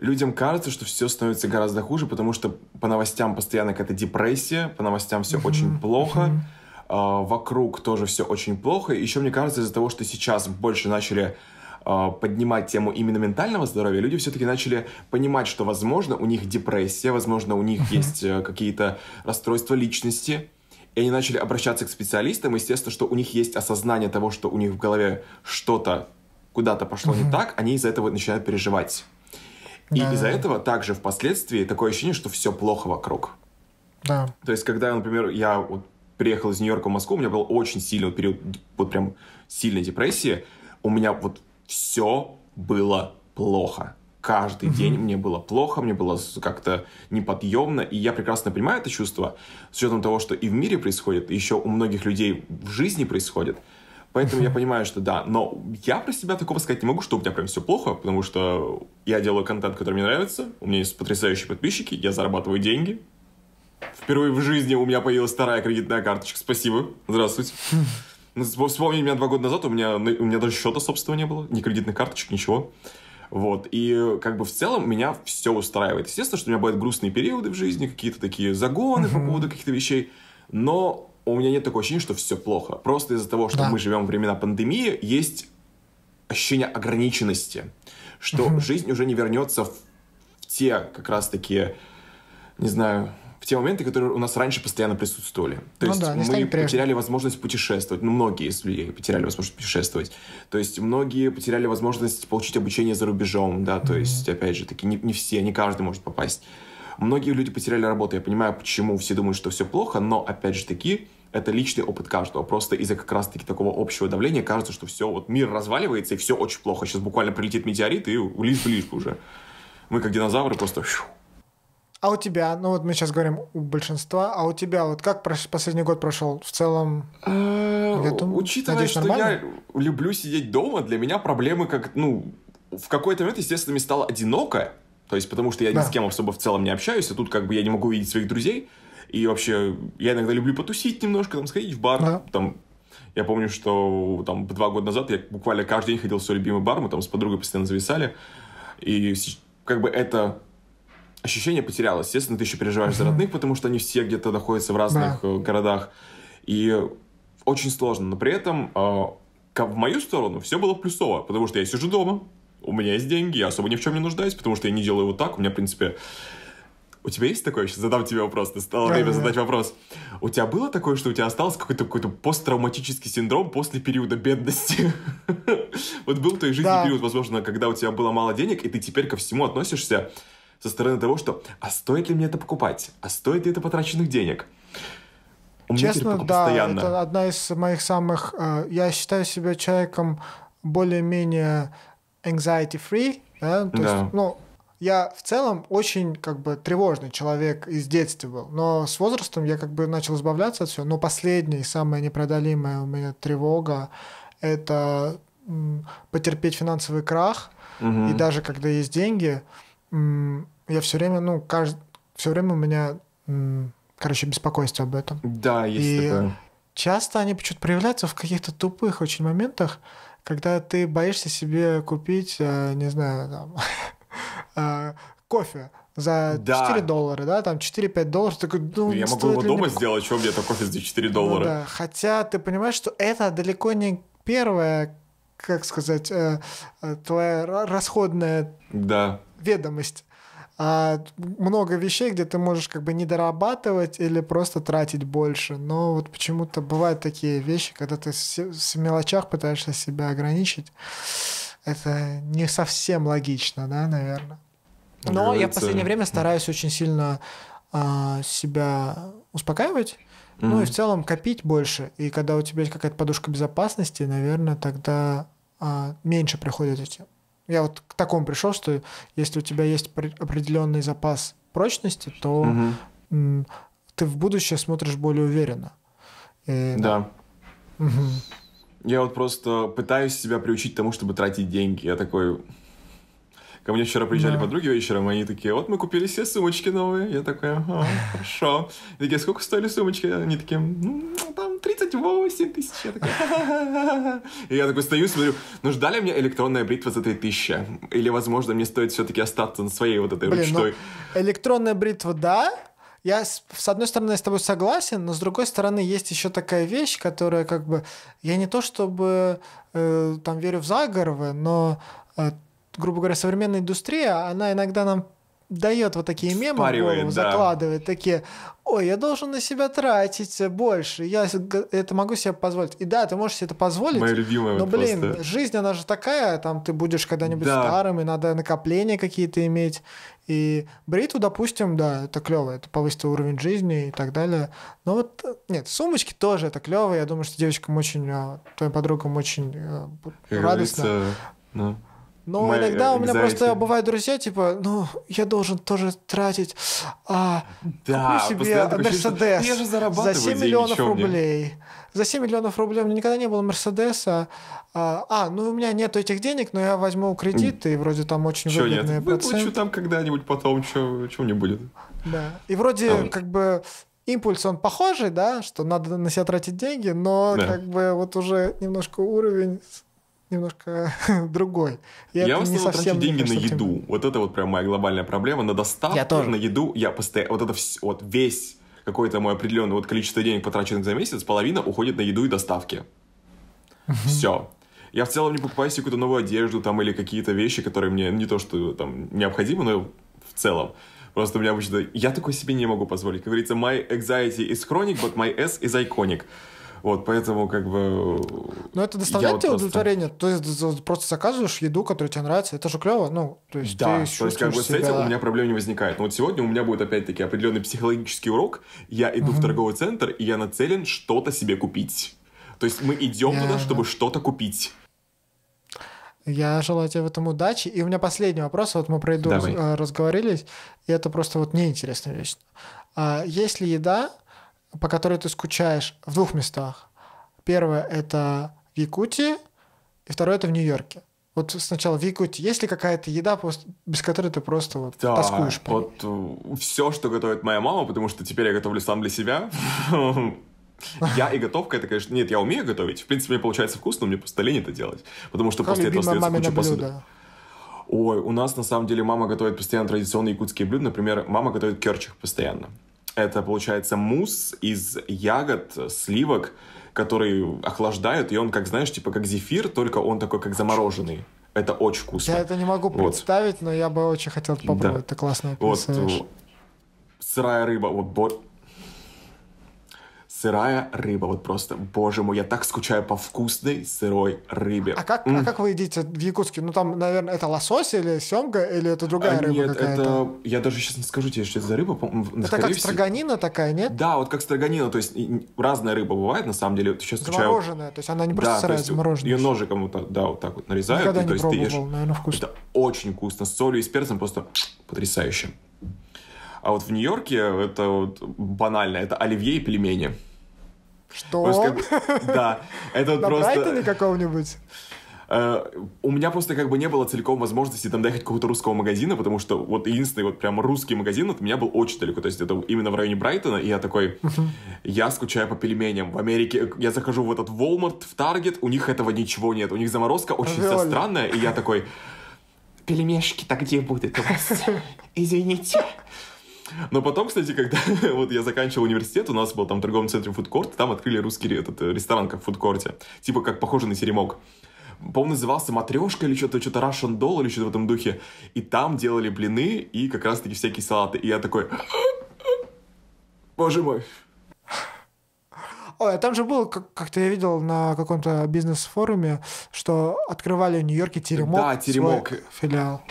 Людям кажется, что все становится гораздо хуже, потому что по новостям постоянно какая-то депрессия, по новостям все угу, очень плохо, угу. э, вокруг тоже все очень плохо. еще мне кажется, из-за того, что сейчас больше начали а, поднимать тему именно ментального здоровья, люди все-таки начали понимать, что, возможно, у них депрессия, возможно, у них есть э, какие-то расстройства личности, и они начали обращаться к специалистам, естественно, что у них есть осознание того, что у них в голове что-то куда-то пошло не так, они из-за этого начинают переживать. И да, из-за да. этого также впоследствии такое ощущение, что все плохо вокруг. Да. То есть, когда, например, я вот приехал из Нью-Йорка в Москву, у меня был очень сильный период, вот прям сильной депрессии, у меня вот все было плохо. Каждый mm-hmm. день мне было плохо, мне было как-то неподъемно, и я прекрасно понимаю это чувство, с учетом того, что и в мире происходит, и еще у многих людей в жизни происходит. Поэтому я <laughs> понимаю, что да, но я про себя такого сказать не могу, что у меня прям все плохо, потому что я делаю контент, который мне нравится, у меня есть потрясающие подписчики, я зарабатываю деньги. Впервые в жизни у меня появилась вторая кредитная карточка. Спасибо. Здравствуйте. <laughs> Ну, вспомни меня два года назад, у меня, у меня даже счета собственного не было, ни кредитных карточек, ничего. Вот, и как бы в целом меня все устраивает. Естественно, что у меня бывают грустные периоды в жизни, какие-то такие загоны по поводу каких-то вещей, но у меня нет такого ощущения, что все плохо. Просто из-за того, что да. мы живем в времена пандемии, есть ощущение ограниченности, что жизнь уже не вернется в, в те как раз-таки, не знаю, в те моменты, которые у нас раньше постоянно присутствовали. То ну есть да, мы потеряли возможность путешествовать. Ну, многие из людей потеряли возможность путешествовать. То есть многие потеряли возможность получить обучение за рубежом, да, mm-hmm. то есть, опять же, таки не, не все, не каждый может попасть. Многие люди потеряли работу. Я понимаю, почему все думают, что все плохо, но, опять же таки, это личный опыт каждого. Просто из-за как раз-таки такого общего давления кажется, что все, вот мир разваливается, и все очень плохо. Сейчас буквально прилетит метеорит, и лишь-лишь уже. Мы, как динозавры, просто... Фью, а у тебя, ну вот мы сейчас говорим у большинства, а у тебя вот как последний год прошел в целом? Летом? Э, учитывая, Надеюсь, что нормально? я люблю сидеть дома, для меня проблемы как, ну, в какой-то момент, естественно, мне стало одиноко, то есть потому что я да. ни с кем особо в целом не общаюсь, а тут как бы я не могу видеть своих друзей, и вообще я иногда люблю потусить немножко, там сходить в бар, да. там я помню, что там два года назад я буквально каждый день ходил в свой любимый бар, мы там с подругой постоянно зависали, и как бы это ощущение потерялось. Естественно, ты еще переживаешь за родных, потому что они все где-то находятся в разных да. Э, городах. И очень сложно. Но при этом а, в мою сторону все было плюсово, потому что я сижу дома, у меня есть деньги, я особо ни в чем не нуждаюсь, потому что я не делаю вот так, у меня, в принципе... У тебя есть такое? Сейчас задам тебе вопрос, настало да, время да, задать да. вопрос. У тебя было такое, что у тебя остался какой-то какой посттравматический синдром после периода бедности? <laughs> вот был в твоей жизни период, возможно, когда у тебя было мало денег, и ты теперь ко всему относишься со стороны того, что а стоит ли мне это покупать, а стоит ли это потраченных денег. У Честно, да, постоянно. это одна из моих самых... Э, я считаю себя человеком более-менее anxiety-free, да? то да. есть, ну, я в целом очень как бы тревожный человек из детства был, но с возрастом я как бы начал избавляться от всего, но последняя и самая непреодолимая у меня тревога — это потерпеть финансовый крах, угу. и даже когда есть деньги, я все время, ну, кажд... все время у меня, короче, беспокойство об этом. Да, есть и такое. Часто они почему-то проявляются в каких-то тупых очень моментах, когда ты боишься себе купить, э, не знаю, там, <laughs> э, кофе за да. доллара, да, там 4-5 долларов, такой, «Ну, ну, Я могу его дома мне... сделать, чего где-то кофе за 4 ну доллара. Ну, да. Хотя ты понимаешь, что это далеко не первая, как сказать, э, твоя расходная да. ведомость а много вещей, где ты можешь как бы не дорабатывать или просто тратить больше. Но вот почему-то бывают такие вещи, когда ты в мелочах пытаешься себя ограничить. Это не совсем логично, да, наверное. Но Говорится... я в последнее время стараюсь очень сильно э, себя успокаивать. Mm-hmm. Ну и в целом копить больше. И когда у тебя есть какая-то подушка безопасности, наверное, тогда э, меньше приходят эти я вот к такому пришел, что если у тебя есть определенный запас прочности, то угу. ты в будущее смотришь более уверенно. И... Да. Угу. Я вот просто пытаюсь себя приучить к тому, чтобы тратить деньги. Я такой, Ко мне вчера приезжали да. подруги вечером, они такие, вот мы купили все сумочки новые. Я такой, ага, хорошо. И такие, сколько стоили сумочки? Они такие, ну, там 38 тысяч. Я такой, И я такой стою, смотрю, ну, ждали мне электронная бритва за 3000? Или, возможно, мне стоит все-таки остаться на своей вот этой Блин, ну, ручной? Ну, электронная бритва, да, я с одной стороны с тобой согласен, но с другой стороны есть еще такая вещь, которая как бы я не то чтобы э, там верю в заговоры, но э, грубо говоря, современная индустрия, она иногда нам дает вот такие мемы голову, да. закладывает такие, ой, я должен на себя тратить больше, я это могу себе позволить. И да, ты можешь себе это позволить, Моя любимая но, блин, просто. жизнь, она же такая, там ты будешь когда-нибудь да. старым, и надо накопления какие-то иметь. И бритву, допустим, да, это клево, это повысит уровень жизни и так далее. Но вот, нет, сумочки тоже это клево, я думаю, что девочкам очень, а, твоим подругам очень э, как радостно. Говорится, ну... Но мы иногда э, у меня просто бывают друзья, типа, ну, я должен тоже тратить, а, да, куплю себе Мерседес за 7 миллионов рублей. За 7 миллионов рублей у меня никогда не было Мерседеса. А, а, ну у меня нет этих денег, но я возьму кредит, и вроде там очень Чё выгодные нет? проценты. Выплачу там когда-нибудь потом, что мне будет. Да, и вроде а. как бы импульс он похожий, да, что надо на себя тратить деньги, но да. как бы вот уже немножко уровень немножко <laughs> другой. И я в основном совсем, трачу деньги кажется, на еду. Вот это вот прям моя глобальная проблема. На доставку, я тоже. на еду я постоянно... Вот это вс... вот весь какое-то мое определенное вот количество денег, потраченных за месяц, половина уходит на еду и доставки. Все. Я в целом не покупаю себе какую-то новую одежду там или какие-то вещи, которые мне не то что там необходимы, но в целом. Просто у меня обычно... Я такой себе не могу позволить. Как говорится, my anxiety is chronic, but my ass is iconic. Вот, поэтому как бы... Но ну, это доставляет тебе вот удовлетворение? Просто... То есть просто заказываешь еду, которая тебе нравится, это же клево, ну, то есть да, ты то есть как бы себя... с этим у меня проблем не возникает. Но вот сегодня у меня будет опять-таки определенный психологический урок. Я иду угу. в торговый центр, и я нацелен что-то себе купить. То есть мы идем я... туда, чтобы что-то купить. Я желаю тебе в этом удачи. И у меня последний вопрос. Вот мы про еду раз, э, разговорились, и это просто вот неинтересная вещь. А, есть ли еда, по которой ты скучаешь в двух местах. Первое — это в Якутии, и второе — это в Нью-Йорке. Вот сначала в Якутии. Есть ли какая-то еда, без которой ты просто вот да, тоскуешь? По вот э, все, что готовит моя мама, потому что теперь я готовлю сам для себя. <laughs> Я и готовка, это, конечно, нет, я умею готовить. В принципе, мне получается вкусно, мне по столе это делать. Потому что после этого остается куча посуды. Ой, у нас на самом деле мама готовит постоянно традиционные якутские блюда. Например, мама готовит керчих постоянно. Это, получается, мусс из ягод, сливок, который охлаждают, и он, как знаешь, типа как зефир, только он такой, как замороженный. Это очень вкусно. Я это не могу вот. представить, но я бы очень хотел попробовать. Да. Это классно. Вот сырая рыба, вот сырая рыба. Вот просто, боже мой, я так скучаю по вкусной сырой рыбе. А как, mm. а как вы едите в Якутске? Ну, там, наверное, это лосось или семга, или это другая а, рыба Нет, это... Я даже сейчас не скажу тебе, что это за рыба. Это как строганина такая, нет? Да, вот как строганина. То есть разная рыба бывает, на самом деле. Вот сейчас замороженная, скучаю... Замороженная, то есть она не просто да, сырая, а замороженная. Ее ножиком вот так, да, вот так вот нарезают. Никогда и, не то есть, пробовал, ты ешь... наверное, вкусно. Это очень вкусно. С солью и с перцем просто потрясающе. А вот в Нью-Йорке это вот банально, это оливье и пельмени. Что? Как... Да, это На просто... Брайтоне какого-нибудь? Uh, э, у меня просто как бы не было целиком возможности там доехать какого-то русского магазина, потому что вот единственный вот прям русский магазин от меня был очень далеко, то есть это именно в районе Брайтона, и я такой, uh-huh. я скучаю по пельменям. В Америке э, я захожу в этот Walmart, в Target, у них этого ничего нет, у них заморозка очень Реально. вся странная, и я такой, пельмешки-то где будут у вас? <laughs> Извините. Но потом, кстати, когда <laughs> вот я заканчивал университет, у нас был там в торговом центре фудкорт, там открыли русский этот, э, ресторан, как в фудкорте, типа как похоже на теремок по-моему, назывался «Матрешка» или что-то, что-то Russian Doll или что-то в этом духе. И там делали блины и как раз-таки всякие салаты. И я такой... <gasps> Боже мой. Ой, а там же было, как- как-то я видел на каком-то бизнес-форуме, что открывали в Нью-Йорке теремок. Да, теремок. Свой филиал.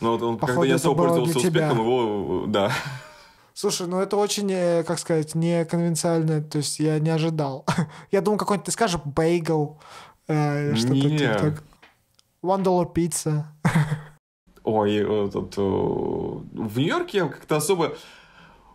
Но ну, вот он, Походу, не я сопортился успехом, тебя. его, да. Слушай, ну это очень, э, как сказать, неконвенциально, то есть я не ожидал. <laughs> Я думал, какой-нибудь ты скажешь бейгл, э, что-то не. типа так. One dollar pizza. <laughs> Ой, этот, э, в Нью-Йорке я как-то особо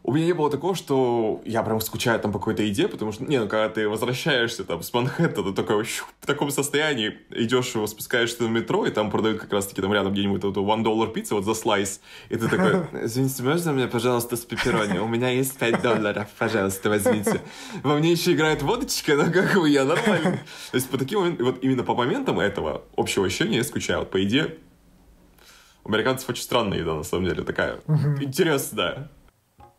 у меня не было такого, что я прям скучаю там по какой-то еде, потому что, не, ну, когда ты возвращаешься там с Манхэттена, такой, щу, в таком состоянии идешь, спускаешься на метро, и там продают как раз-таки там рядом где-нибудь вот эту one доллар пиццу вот за слайс, и ты такой, <laughs> извините, можно мне, пожалуйста, с пепперони? У меня есть 5 долларов, пожалуйста, возьмите. Во мне еще играет водочка, но как бы я нормально. То есть по таким моментам, вот именно по моментам этого общего ощущения я скучаю, вот по идее У американцев очень странная еда, на самом деле, такая интересная.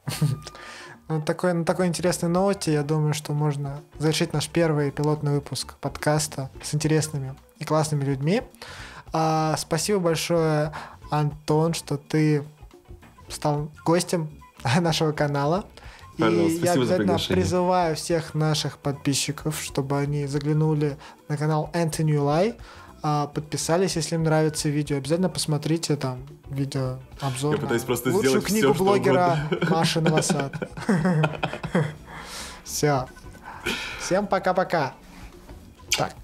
<laughs> Ну, такой, на такой интересной ноте, я думаю, что можно завершить наш первый пилотный выпуск подкаста с интересными и классными людьми. А, спасибо большое, Антон, что ты стал гостем <laughs> нашего канала. и я обязательно призываю всех наших подписчиков, чтобы они заглянули на канал Anthony Lai а, подписались, если им нравится видео. Обязательно посмотрите там видео обзор. Я пытаюсь просто лучшую сделать книгу все, блогера Маши <laughs> Новосад. <laughs> Все. Всем пока-пока. Так.